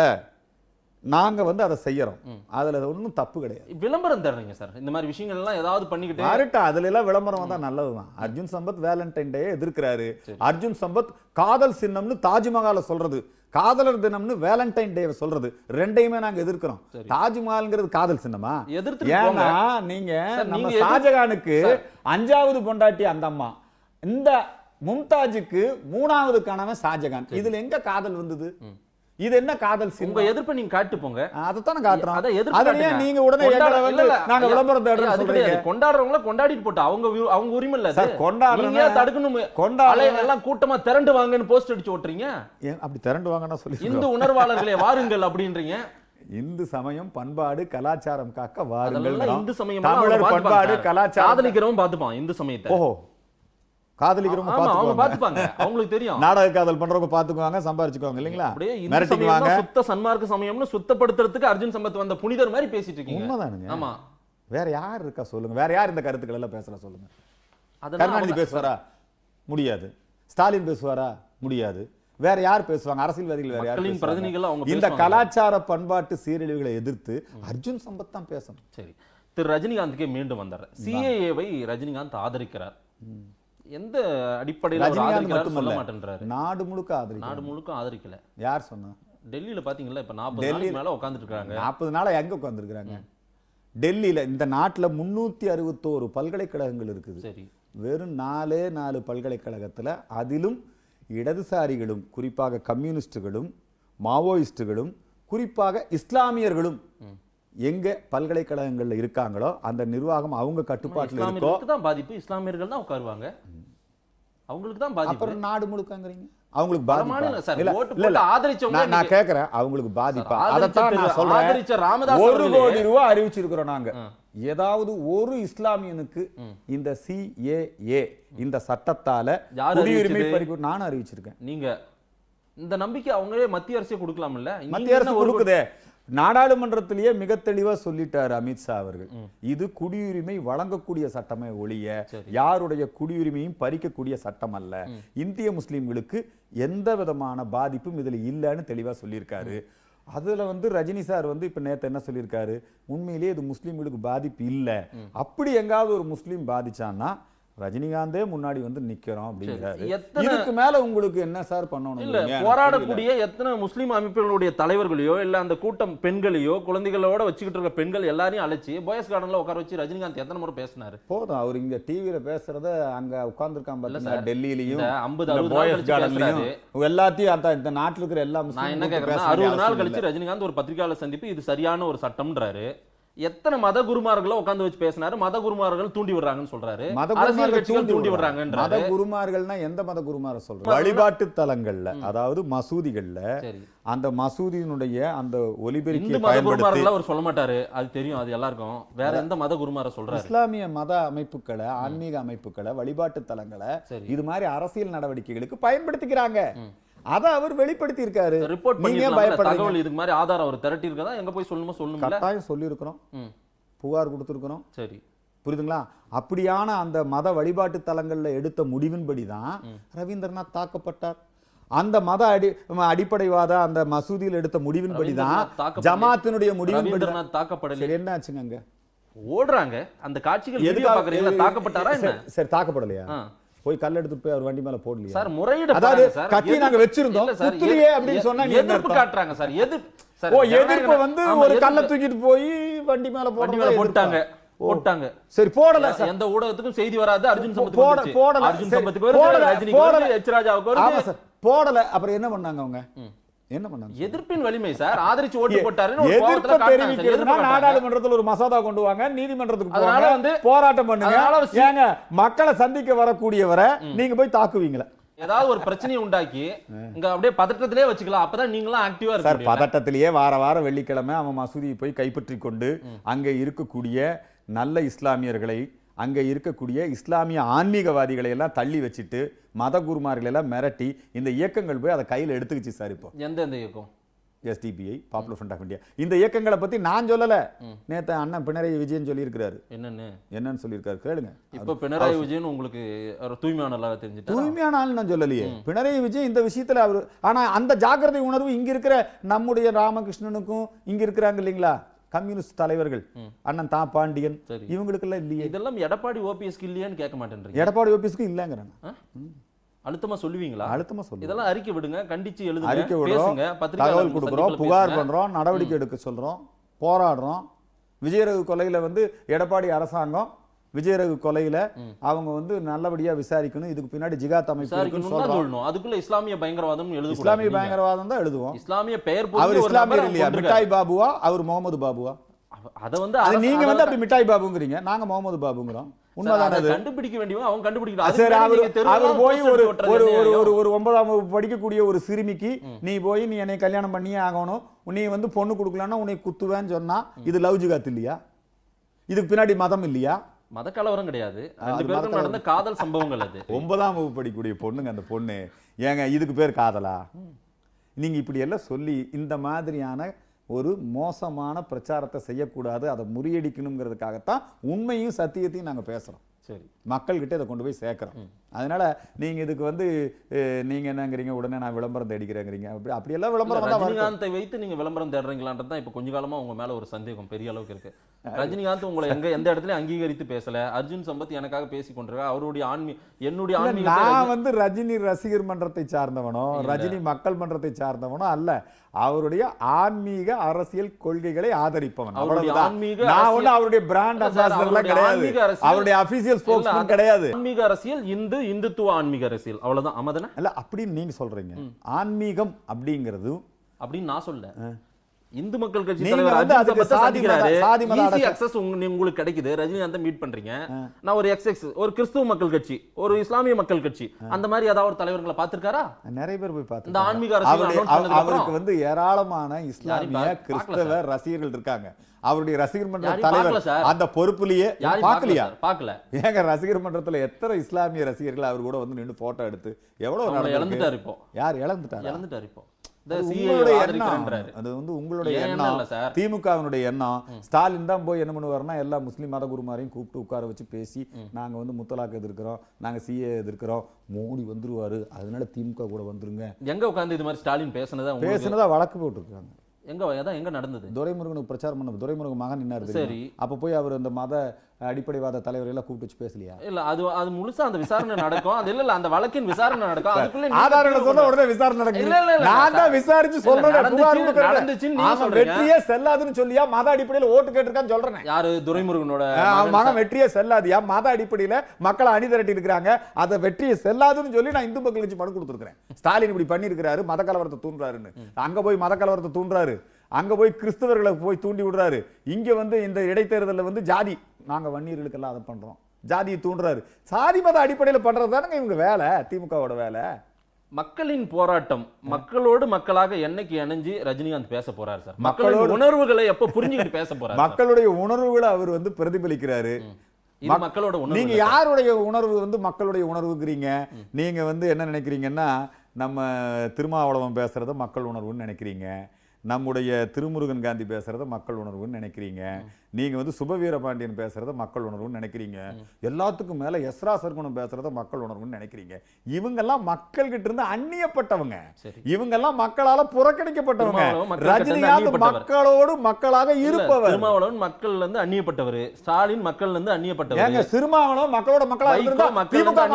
நாங்க வந்து அதை செய்யறோம் அதுல ஒன்றும் தப்பு கிடையாது விளம்பரம் தர்றீங்க சார் இந்த மாதிரி விஷயங்கள் எல்லாம் ஏதாவது பண்ணிக்கிட்டு மாறிட்டா அதுல எல்லாம் விளம்பரம் தான் நல்லதுதான் அர்ஜுன் சம்பத் வேலண்டைன் டே எதிர்க்கிறாரு அர்ஜுன் சம்பத் காதல் சின்னம்னு தாஜ்மஹால சொல்றது காதலர் தினம்னு வேலண்டைன் டே சொல்றது ரெண்டையுமே நாங்க எதிர்க்கிறோம் தாஜ்மஹால்ங்கிறது காதல் சின்னமா எதிர்த்து ஏன்னா நீங்க நம்ம ஷாஜகானுக்கு அஞ்சாவது பொண்டாட்டி அந்த அம்மா இந்த மும்தாஜுக்கு மூணாவது கணவன் ஷாஜகான் இதுல எங்க காதல் வந்தது இது என்ன காதல் உங்க எதிர்ப்பு நீங்க காட்டு போங்க அத தான் காட்டுறோம் அத எதிர்ப்பு நீங்க உடனே வந்து நாங்க விளம்பரம் தேடுறோம் சொல்றீங்க கொண்டாடுறவங்கள கொண்டாடிட்டு போட்டா அவங்க அவங்க உரிமை இல்ல சார் நீங்க தடுக்கணும் கொண்டாட எல்லாம் கூட்டமா திரண்டு வாங்கன்னு போஸ்ட் அடிச்சு ஓட்டுறீங்க அப்படி திரண்டு வாங்கனா சொல்லி இந்து உணர்வாளர்களே வாருங்கள் அப்படின்றீங்க இந்து சமயம் பண்பாடு கலாச்சாரம் காக்க வாருங்கள் இந்து சமயம் தமிழர் பண்பாடு கலாச்சாரம் காதலிக்கிறவன் பார்த்துப்பான் இந்து சமயத்தை ஓஹோ காதலிக்கிறவங்க பாத்துப்பாங்க அவங்களுக்கு தெரியும் நாடக காதல் பண்றவங்க பாத்துக்குவாங்க சம்பாரிச்சுக்குவாங்க இல்லீங்களா மிரட்டிக்குவாங்க சுத்த சன்மார்க்க சமயம்னு சுத்தப்படுத்துறதுக்கு அர்ஜுன் சம்பத் வந்த புனிதர் மாதிரி பேசிட்டு இருக்கீங்க உண்மைதானுங்க ஆமா வேற யார் இருக்கா சொல்லுங்க வேற யார் இந்த கருத்துக்கள் எல்லாம் பேசுறா சொல்லுங்க கருணாநிதி பேசுவாரா முடியாது ஸ்டாலின் பேசுவாரா முடியாது வேற யார் பேசுவாங்க அரசியல்வாதிகள் வேற யார் பிரதிநிதிகள் இந்த கலாச்சார பண்பாட்டு சீரழிவுகளை எதிர்த்து அர்ஜுன் சம்பத் தான் பேசணும் சரி திரு ரஜினிகாந்துக்கே மீண்டும் வந்துடுறேன் சிஏஏவை ரஜினிகாந்த் ஆதரிக்கிறார் எந்த அடிப்படையில் ஆதரிக்கிறார் சொல்ல மாட்டேன்றாரு நாடு முழுக்க ஆதரிக்கல நாடு முழுக்க ஆதரிக்கல யார் சொன்னா டெல்லியில பாத்தீங்களா இப்போ நாற்பது நாள் மேலே உட்காந்துருக்காங்க நாற்பது நாளாக எங்கே உட்காந்துருக்குறாங்க டெல்லியில் இந்த நாட்டுல முந்நூற்றி அறுபத்தோரு பல்கலைக்கழகங்கள் இருக்குது சரி வெறும் நாலே நாலு பல்கலைக்கழகத்தில் அதிலும் இடதுசாரிகளும் குறிப்பாக கம்யூனிஸ்டுகளும் மாவோயிஸ்டுகளும் குறிப்பாக இஸ்லாமியர்களும் எங்கே பல்கலைக்கழகங்களில் இருக்காங்களோ அந்த நிர்வாகம் அவங்க கட்டுப்பாட்டில் இருக்கோ தான் பாதிப்பு இஸ்லாமியர்கள் தான் உட்காருவாங்க அவங்களுக்கு தான் பாதிப்பு அப்புறம் நாடு முழுக்கங்கிறீங்க அவங்களுக்கு பாதிப்பு ஆதரிச்சவங்க நான் கேட்கறேன் அவங்களுக்கு பாதிப்பு அதைத்தான் நான் சொல்றேன் ஒரு கோடி ரூபா அறிவிச்சிருக்கிறோம் நாங்க ஏதாவது ஒரு இஸ்லாமியனுக்கு இந்த சிஏஏ இந்த சட்டத்தால குடியுரிமை பறிப்பு நானும் அறிவிச்சிருக்கேன் நீங்க இந்த நம்பிக்கை அவங்களே மத்திய அரசே கொடுக்கலாம்ல மத்திய அரசு கொடுக்குதே நாடாளுமன்றத்திலேயே மிக தெளிவா சொல்லிட்டார் அமித்ஷா அவர்கள் இது குடியுரிமை வழங்கக்கூடிய சட்டமே ஒழிய யாருடைய குடியுரிமையும் பறிக்கக்கூடிய சட்டம் அல்ல இந்திய முஸ்லீம்களுக்கு எந்த விதமான பாதிப்பும் இதுல இல்லைன்னு தெளிவா சொல்லியிருக்காரு அதுல வந்து ரஜினி சார் வந்து இப்ப நேத்து என்ன சொல்லியிருக்காரு உண்மையிலேயே இது முஸ்லீம்களுக்கு பாதிப்பு இல்லை அப்படி எங்காவது ஒரு முஸ்லீம் பாதிச்சான்னா ரஜினிகாந்தே முன்னாடி வந்து நிக்கிறோம் அப்படிங்கிறாரு இதுக்கு மேல உங்களுக்கு என்ன சார் பண்ணணும் இல்ல போராடக்கூடிய எத்தனை முஸ்லீம் அமைப்புகளுடைய தலைவர்களையோ இல்ல அந்த கூட்டம் பெண்களையோ குழந்தைகளோட வச்சுக்கிட்டு இருக்க பெண்கள் எல்லாரையும் அழைச்சி பாய்ஸ் கார்டன்ல உட்கார வச்சு ரஜினிகாந்த் எத்தனை முறை பேசினாரு போதும் அவர் இங்க டிவியில பேசுறத அங்க உட்கார்ந்துருக்காம டெல்லியிலயும் எல்லாத்தையும் அந்த இந்த நாட்டில் இருக்கிற எல்லா அறுபது நாள் கழிச்சு ரஜினிகாந்த் ஒரு பத்திரிகையாளர் சந்திப்பு இது சரியான ஒரு சட்டம்ன்றாரு எத்தனை மத குருமார்களோ உட்காந்து வச்சு பேசினாரு மத குருமார்கள் தூண்டி விடுறாங்கன்னு சொல்றாரு மத குருமார்கள் தூண்டி விடுறாங்க மத குருமார்கள்னா எந்த மத குருமார சொல்றாரு வழிபாட்டு தலங்கள்ல அதாவது மசூதிகள்ல அந்த மசூதியினுடைய அந்த ஒலிபெருக்கி பயன்படுத்தி அவர் சொல்ல மாட்டாரு அது தெரியும் அது எல்லாருக்கும் வேற எந்த மத குருமார சொல்றாரு இஸ்லாமிய மத அமைப்புகளை ஆன்மீக அமைப்புகளை வழிபாட்டு தலங்களை இது மாதிரி அரசியல் நடவடிக்கைகளுக்கு பயன்படுத்திக்கிறாங்க அதை அவர் வெளிப்படுத்தி இருக்காரு ரிப்போர்ட் நீங்க பயப்படுறீங்க இதுக்கு மாதிரி ஆதாரம் அவர் திரட்டி இருக்கதா எங்க போய் சொல்லணுமோ சொல்லணும் கட்டாயம் புகார் கொடுத்துருக்குறோம் சரி புரியுதுங்களா அப்படியான அந்த மத வழிபாட்டு தலங்களில் எடுத்த முடிவின்படி தான் ரவீந்திரநாத் தாக்கப்பட்டார் அந்த மத அடி அடிப்படைவாத அந்த மசூதியில் எடுத்த முடிவின்படி தான் ஜமாத்தினுடைய முடிவின்படி தாக்கப்படல என்னாச்சுங்க அங்க ஓடுறாங்க அந்த காட்சிகள் எதுக்கு தாக்கப்பட்டாரா சரி தாக்கப்படலையா போய் கல் எடுத்து போய் அவர் வண்டி மேல போடலையா சார் முறையீடு அதாவது கத்தி நாங்க வச்சிருந்தோம் குத்துலையே அப்படின்னு சொன்னா எதிர்ப்பு காட்டுறாங்க சார் எது ஓ எதிர்ப்பு வந்து ஒரு கல்ல தூக்கிட்டு போய் வண்டி மேல போட்டி மேல போட்டாங்க போட்டாங்க சரி போடல சார் எந்த ஊடகத்துக்கும் செய்தி வராது அர்ஜுன் சம்பத்துக்கு போட போடல அர்ஜுன் சம்பத்துக்கு போடல ரஜினி போடல எச் ராஜாவுக்கு போடல அப்புறம் என்ன பண்ணாங்க அவங்க என்ன பண்ணாங்க எதிர்ப்பின் வலிமை சார் ஆதரிச்சு ஓட்டு போட்டாருன்னு எதிர்ப்பு தெரிவிக்கிறதுனா நாடாளுமன்றத்தில் ஒரு மசோதா கொண்டு வாங்க நீதிமன்றத்துக்கு போவாங்க வந்து போராட்டம் பண்ணுங்க ஏங்க மக்களை சந்திக்க வரக்கூடியவரை நீங்க போய் தாக்குவீங்களா ஏதாவது ஒரு பிரச்சனையை உண்டாக்கி இங்க அப்படியே பதட்டத்திலே வச்சுக்கலாம் அப்பதான் நீங்களும் ஆக்டிவா சார் பதட்டத்திலேயே வார வாரம் வெள்ளிக்கிழமை அவன் மசூதியை போய் கைப்பற்றி கொண்டு அங்க இருக்கக்கூடிய நல்ல இஸ்லாமியர்களை அங்கே இருக்கக்கூடிய இஸ்லாமிய ஆன்மீகவாதிகளை எல்லாம் தள்ளி வச்சுட்டு மத குருமார்களை எல்லாம் மிரட்டி இந்த இயக்கங்கள் போய் அதை கையில் எடுத்துக்கிச்சு சார் இப்போ எந்தெந்த இயக்கம் SDPI Popular Front of India இந்த இயக்கங்களை பற்றி நான் சொல்லலை நேற்று அண்ணன் பினராயி விஜயன் சொல்லியிருக்கிறாரு என்னன்னு என்னன்னு சொல்லியிருக்காரு கேளுங்க இப்போ பினராயி விஜயன் உங்களுக்கு தூய்மையான நல்லா தெரிஞ்சு தூய்மையான ஆள் நான் சொல்லலையே பினராயி விஜயன் இந்த விஷயத்தில் அவர் ஆனால் அந்த ஜாக்கிரதை உணர்வு இங்கே இருக்கிற நம்முடைய ராமகிருஷ்ணனுக்கும் இங்கே இருக்கிறாங்க இல்லைங்களா கம்யூனிஸ்ட் தலைவர்கள் அண்ணன் தா பாண்டியன் இவங்களுக்கு எல்லாம் இல்லையே இதெல்லாம் எடப்பாடி ஓபிஎஸ்க்கு இல்லையான்னு கேட்க மாட்டேன் எடப்பாடி ஓபிஎஸ்க்கு இல்லைங்கிறேன் அழுத்தமா சொல்லுவீங்களா அழுத்தமா சொல்லு இதெல்லாம் அறிக்கை விடுங்க கண்டிச்சு எழுதுங்க அறிக்கை விடுறோங்க தகவல் கொடுக்குறோம் புகார் பண்றோம் நடவடிக்கை எடுக்க சொல்றோம் போராடுறோம் விஜயரகு கொலையில வந்து எடப்பாடி அரசாங்கம் விஜயரகு கொலையில அவங்க வந்து நல்லபடியா விசாரிக்கணும் இதுக்கு பின்னாடி ஜிகாத் அமைப்பு அதுக்குள்ள இஸ்லாமிய பயங்கரவாதம் எழுது இஸ்லாமிய பயங்கரவாதம் தான் எழுதுவோம் இஸ்லாமிய பெயர் அவர் இஸ்லாமிய இல்லையா மிட்டாய் பாபுவா அவர் முகமது பாபுவா அதை வந்து நீங்க வந்து அப்படி மிட்டாய் பாபுங்கிறீங்க நாங்க முகமது பாபுங்கிறோம் கண்டுபிடிக்க போய் ஒரு ஒரு ஒரு ஒரு ஒன்பதாம் படிக்கக்கூடிய ஒரு சிறுமிக்கு நீ போய் நீ என்னை கல்யாணம் பண்ணியே ஆகணும் வந்து பொண்ணு கொடுக்கலன்னா உன்னை குத்துவேன்னு சொன்னா இது லவ் ஜிகாத் இல்லையா இதுக்கு பின்னாடி மதம் இல்லையா மத கலவரம் கிடையாது ரெண்டு பேருக்கும் நடந்த காதல் சம்பவங்கள் அது (laughs) ஒன்பதாம் வகுப்பு படிக்கக்கூடிய பொண்ணுங்க அந்த பொண்ணு ஏங்க இதுக்கு பேர் காதலா நீங்க இப்படி எல்லாம் சொல்லி இந்த மாதிரியான ஒரு மோசமான பிரச்சாரத்தை செய்யக்கூடாது அதை முறியடிக்கணுங்கிறதுக்காகத்தான் உண்மையும் சத்தியத்தையும் நாங்கள் பேசுகிறோம் சரி மக்கள்கிட்ட இதை கொண்டு போய் சேர்க்குறோம் அதனால நீங்கள் இதுக்கு வந்து நீங்கள் என்னங்கிறீங்க உடனே நான் விளம்பரம் தேடிக்கிறேங்கிறீங்க அப்படி அப்படியெல்லாம் விளம்பரம் ரஜினிகாந்தை வைத்து நீங்கள் விளம்பரம் தேடுறீங்களான்றது தான் இப்போ கொஞ்ச காலமாக உங்கள் மேலே ஒரு சந்தேகம் பெரிய அளவுக்கு இருக்கு ரஜினிகாந்த் உங்களை எங்கே எந்த இடத்துல அங்கீகரித்து பேசலை அர்ஜுன் சம்பத் எனக்காக பேசி கொண்டிருக்கா அவருடைய ஆன்மீ என்னுடைய ஆன்மீக நான் வந்து ரஜினி ரசிகர் மன்றத்தை சார்ந்தவனோ ரஜினி மக்கள் மன்றத்தை சார்ந்தவனோ அல்ல அவருடைய ஆன்மீக அரசியல் கொள்கைகளை ஆதரிப்பவன் நான் அவருடைய பிராண்ட் அம்பாசடர்லாம் கிடையாது அவருடைய அபிஷியல் ஸ்போக்ஸ் சமத்துவம் கிடையாது ஆன்மீக அரசியல் இந்து இந்துத்துவ ஆன்மீக அரசியல் அவ்வளவுதான் அமதன இல்ல அப்படின்னு நீங்க சொல்றீங்க ஆன்மீகம் அப்படிங்கிறது அப்படின்னு நான் சொல்ல இந்து மக்கள் கட்சி உங்களுக்கு கிடைக்குது ரஜினிகாந்த் மீட் பண்றீங்க நான் ஒரு எக்ஸ் ஒரு கிறிஸ்துவ மக்கள் கட்சி ஒரு இஸ்லாமிய மக்கள் கட்சி அந்த மாதிரி ஏதாவது தலைவர்களை பார்த்திருக்காரா நிறைய பேர் போய் பார்த்து இந்த ஆன்மீக அவருக்கு வந்து ஏராளமான இஸ்லாமிய கிறிஸ்தவ ரசிகர்கள் இருக்காங்க அவருடைய ரசிகர் மன்ற தலைவர் அந்த பொறுப்புலயே பாக்கலையா பாக்கல ஏங்க ரசிகர் மன்றத்துல எத்தனை இஸ்லாமிய ரசிகர்கள் அவர் கூட வந்து நின்று போட்டோ எடுத்து எவ்வளவு இழந்துட்டாரு இப்போ யார் இழந்துட்டாரு இழந்துட்டாரு இப்போ அது வந்து உங்களுடைய எண்ணம் திமுகவினுடைய எண்ணம் ஸ்டாலின் தான் போய் என்ன பண்ணுவார்னா எல்லா முஸ்லீம் மத குருமாரையும் கூப்பிட்டு உட்கார வச்சு பேசி நாங்க வந்து முத்தலாக்கு எதிர்க்கிறோம் நாங்க சிஏ எதிர்க்கிறோம் மோடி வந்துருவாரு அதனால திமுக கூட வந்துருங்க எங்க உட்காந்து இது மாதிரி ஸ்டாலின் பேசினதா பேசினதா வழக்கு போட்டிருக்காங்க எங்க எங்க நடந்தது துரைமுருகனுக்கு பிரச்சாரம் பண்ண துரைமுருகன் மகன் நின்னாரு சரி அப்ப போய் அவர் இந்த மத அடிப்படைவாத எல்லாம் கூப்பிட்டு வச்சு பேசலையா இல்ல அது அது முழுசா அந்த விசாரணை நடக்கும் அது இல்ல அந்த வழக்கின் விசாரணை நடக்கும் அதுக்குள்ள ஆதாரம் சொன்ன உடனே விசாரணை நடக்கும் நான் தான் விசாரிச்சு சொல்றேன் வெற்றியே செல்லாதுன்னு சொல்லியா மத அடிப்படையில் ஓட்டு கேட்டிருக்கான்னு சொல்றேன் யாரு துரைமுருகனோட மனம் வெற்றியே செல்லாதியா மத அடிப்படையில் மக்களை அணி திரட்டி இருக்கிறாங்க அதை வெற்றியை செல்லாதுன்னு சொல்லி நான் இந்து மக்கள் கட்சி மனு ஸ்டாலின் இப்படி பண்ணிருக்கிறாரு மத கலவரத்தை தூண்டுறாருன்னு அங்க போய் மத கலவரத்தை தூண்டுறாரு அங்கே போய் கிறிஸ்தவர்களை போய் தூண்டி விடுறாரு இங்கே வந்து இந்த இடைத்தேர்தலில் வந்து ஜாதி நாங்கள் வன்னியர்களுக்கெல்லாம் அதை பண்ணுறோம் ஜாதியை தூண்டுறாரு சாதி மத அடிப்படையில் பண்ணுறது தானேங்க இவங்க வேலை திமுகவோட வேலை மக்களின் போராட்டம் மக்களோடு மக்களாக என்னைக்கு இணைஞ்சு ரஜினிகாந்த் பேச போறாரு சார் மக்களோட உணர்வுகளை எப்ப புரிஞ்சுக்கிட்டு பேச போறாரு மக்களுடைய உணர்வுகளை அவர் வந்து பிரதிபலிக்கிறாரு மக்களோட நீங்க யாருடைய உணர்வு வந்து மக்களுடைய உணர்வுங்கிறீங்க நீங்க வந்து என்ன நினைக்கிறீங்கன்னா நம்ம திருமாவளவம் பேசுறத மக்கள் உணர்வுன்னு நினைக்கிறீங்க நம்முடைய திருமுருகன் காந்தி பேசுகிறத மக்கள் உணர்வுன்னு நினைக்கிறீங்க நீங்க வந்து சுபவீர பாண்டியன் பேசுறத மக்கள் உணர்வுன்னு நினைக்கிறீங்க எல்லாத்துக்கும் மேல எஸ்ரா சர்க்குணம் பேசுறத மக்கள் உணர்வுன்னு நினைக்கிறீங்க இவங்க எல்லாம் மக்கள் கிட்ட இருந்து அந்நியப்பட்டவங்க எல்லாம் மக்களால புறக்கணிக்கப்பட்டவங்க ரஜினிகாந்த் மக்களோடு மக்களாக இருப்பவர் திருமாவளவன் மக்கள்ல இருந்து அந்நியப்பட்டவர் ஸ்டாலின் மக்கள் இருந்து அந்நியப்பட்டவர் ஏங்க திருமாவளவன் மக்களோட மக்களாக திமுக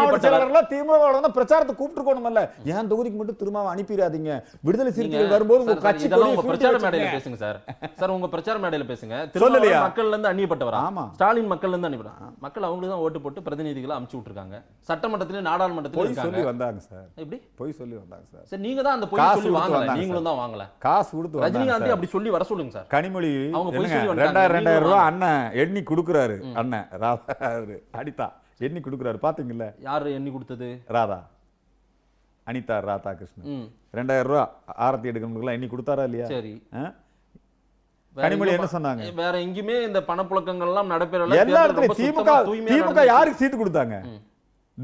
திமுக பிரச்சாரத்தை கூப்பிட்டுருக்கணும்ல ஏன் தொகுதிக்கு மட்டும் திருமாவை அனுப்பிடாதீங்க விடுதலை சிறுத்தைகள் வரும்போது உங்க கட்சி பிரச்சார மேடையில பேசுங்க சார் சார் உங்க பிரச்சார மேடையில பேசுங்க சொல்லலையா மக்கள்ல இருந்து அணியப்பட்டவர் ஆமா ஸ்டாலின் மக்கள்ல இருந்து அனுப்பிடுறாங்க மக்கள் அவங்களுக்கு தான் ஓட்டு போட்டு பிரதிநிதிகளை அமுச்சு விட்டுருக்காங்க சட்டமன்றத்திலும் நாடாளுமன்றத்திலும் சொல்லி வந்தாங்க சார் எப்படி பொய் சொல்லி வந்தாங்க சார் சார் நீங்க தான் அந்த பொய் சொல்லி வாங்கல நீங்களும் தான் வாங்கல காசு கொடுத்து ரஜினிகாந்த் அப்படி சொல்லி வர சொல்லுங்க சார் கனிமொழி அவங்க பொய் சொல்லி ரெண்டாயிரம் ரெண்டாயிரம் ரூபாய் அண்ணன் எண்ணி கொடுக்குறாரு அண்ணன் ராதா அனிதா எண்ணி கொடுக்குறாரு பாத்தீங்கல்ல யாரு எண்ணி கொடுத்தது ராதா அனிதா ராதா கிருஷ்ணன் ரெண்டாயிரம் ரூபா ஆரத்தி எடுக்கணும்லாம் எண்ணி கொடுத்தாரா இல்லையா சரி கனிமொழி என்ன சொன்னாங்க வேற எங்கயுமே இந்த பணப்புழக்கங்கள் எல்லாம் நடைபெறல எல்லா இடத்துலையும் திமுக திமுக யாருக்கு சீட்டு கொடுத்தாங்க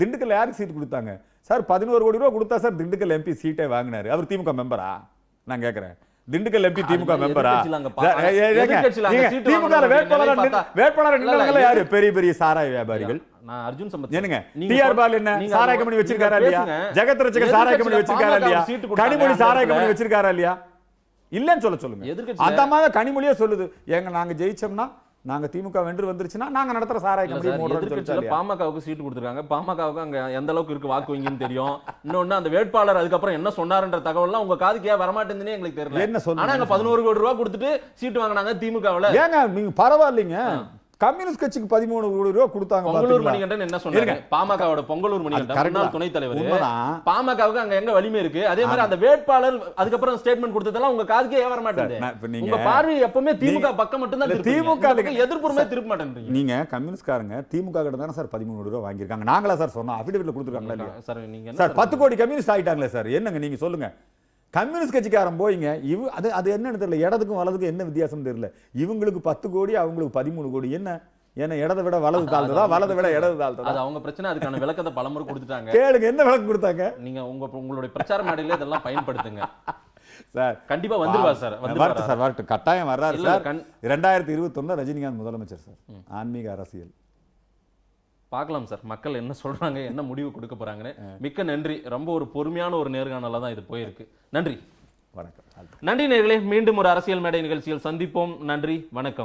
திண்டுக்கல் யாருக்கு சீட்டு கொடுத்தாங்க சார் பதினோரு கோடி ரூபா கொடுத்தா சார் திண்டுக்கல் எம்பி சீட்டே வாங்கினாரு அவர் திமுக மெம்பரா நான் கேக்குறேன் திண்டுக்கல் எம்பி திமுக மெம்பரா திமுக வேட்பாளர் யாரு பெரிய பெரிய சாராய வியாபாரிகள் நான் அர்ஜுன் சம்பத் என்னங்க டிஆர் பால் என்ன சாராய கம்பெனி வச்சிருக்காரா இல்லையா ஜெகத் ரச்சக சாராய கம்பெனி வச்சிருக்காரா இல்லையா கனிமொழி சாராய கம்பெனி வச்சிருக்காரா இல்லையா இல்லைன்னு சொல்ல சொல்லுங்க எதிர்க்கட்சி அந்த மாதிரி சொல்லுது எங்க நாங்க ஜெயிச்சோம்னா நாங்க திமுக வென்று வந்துருச்சுன்னா நாங்க நடத்துற சாராய கமிட்டி பாமகவுக்கு சீட்டு கொடுத்துருக்காங்க பாமகவுக்கு அங்க எந்த அளவுக்கு இருக்கு வாக்கு வங்கின்னு தெரியும் இன்னொன்னு அந்த வேட்பாளர் அதுக்கப்புறம் என்ன தகவல் எல்லாம் உங்க காதுக்கு ஏன் வரமாட்டேங்குதுன்னு எங்களுக்கு தெரியல என்ன சொல்லுங்க ஆனா பதினோரு கோடி ரூபாய் கொடுத்துட்டு சீட்டு வாங்கினாங்க திமுகவுல ஏங்க நீங்க பரவாயில்லைங்க கம்யூனிஸ்ட் கட்சிக்கு பதிமூணு கோடி ரூபாய் கொடுத்தாங்க பொங்கலூர் மணிகண்டன் என்ன சொன்னாங்க பாமகவோட பொங்கலூர் மணிகண்டன் முன்னாள் துணைத் தலைவர் பாமகவுக்கு அங்க எங்க வலிமை இருக்கு அதே மாதிரி அந்த வேட்பாளர் அதுக்கப்புறம் ஸ்டேட்மெண்ட் கொடுத்ததெல்லாம் உங்க காதுக்கே ஏவர மாட்டேங்குது உங்க பார்வை எப்பவுமே திமுக பக்கம் மட்டும்தான் தான் திமுக எதிர்ப்புறமே திருப்ப மாட்டேன் நீங்க கம்யூனிஸ்ட்காரங்க திமுக கிட்ட தானே சார் பதிமூணு கோடி ரூபாய் வாங்கியிருக்காங்க நாங்களா சார் சொன்னோம் அபிடேவிட்ல கொடுத்துருக்காங்களா சார் நீங்க சார் பத்து கோடி கம்யூனிஸ்ட் ஆயிட்டாங்களே சார் என்னங்க நீங்க சொல்லுங்க கம்யூனிஸ்ட் கட்சிக்காரன் போய்ங்க இவ அது அது என்னன்னு தெரியல இடதுக்கும் வலதுக்கும் என்ன வித்தியாசம் தெரியல இவங்களுக்கு பத்து கோடி அவங்களுக்கு பதிமூணு கோடி என்ன ஏன்னா இடத்தை விட வலது தாழ்ந்ததா வலதை விட இடது தாழ்ந்ததா அது அவங்க பிரச்சனை அதுக்கான விளக்கத்தை பலமுறை கொடுத்துட்டாங்க கேளுங்க என்ன விளக்கம் கொடுத்தாங்க நீங்க உங்க உங்களுடைய பிரச்சார மேடையில இதெல்லாம் பயன்படுத்துங்க சார் கண்டிப்பா வந்துருவா சார் வரட்டும் சார் வரட்டும் கட்டாயம் வர்றாரு சார் இரண்டாயிரத்தி இருபத்தி ஒன்னு ரஜினிகாந்த் முதலமைச்சர் சார் ஆன்மீக அரசியல் பார்க்கலாம் சார் மக்கள் என்ன சொல்கிறாங்க என்ன முடிவு கொடுக்க போகிறாங்கன்னு மிக்க நன்றி ரொம்ப ஒரு பொறுமையான ஒரு நேர்காணலாக தான் இது போயிருக்கு நன்றி வணக்கம் நன்றி நேர்களே மீண்டும் ஒரு அரசியல் மேடை நிகழ்ச்சியில் சந்திப்போம் நன்றி வணக்கம்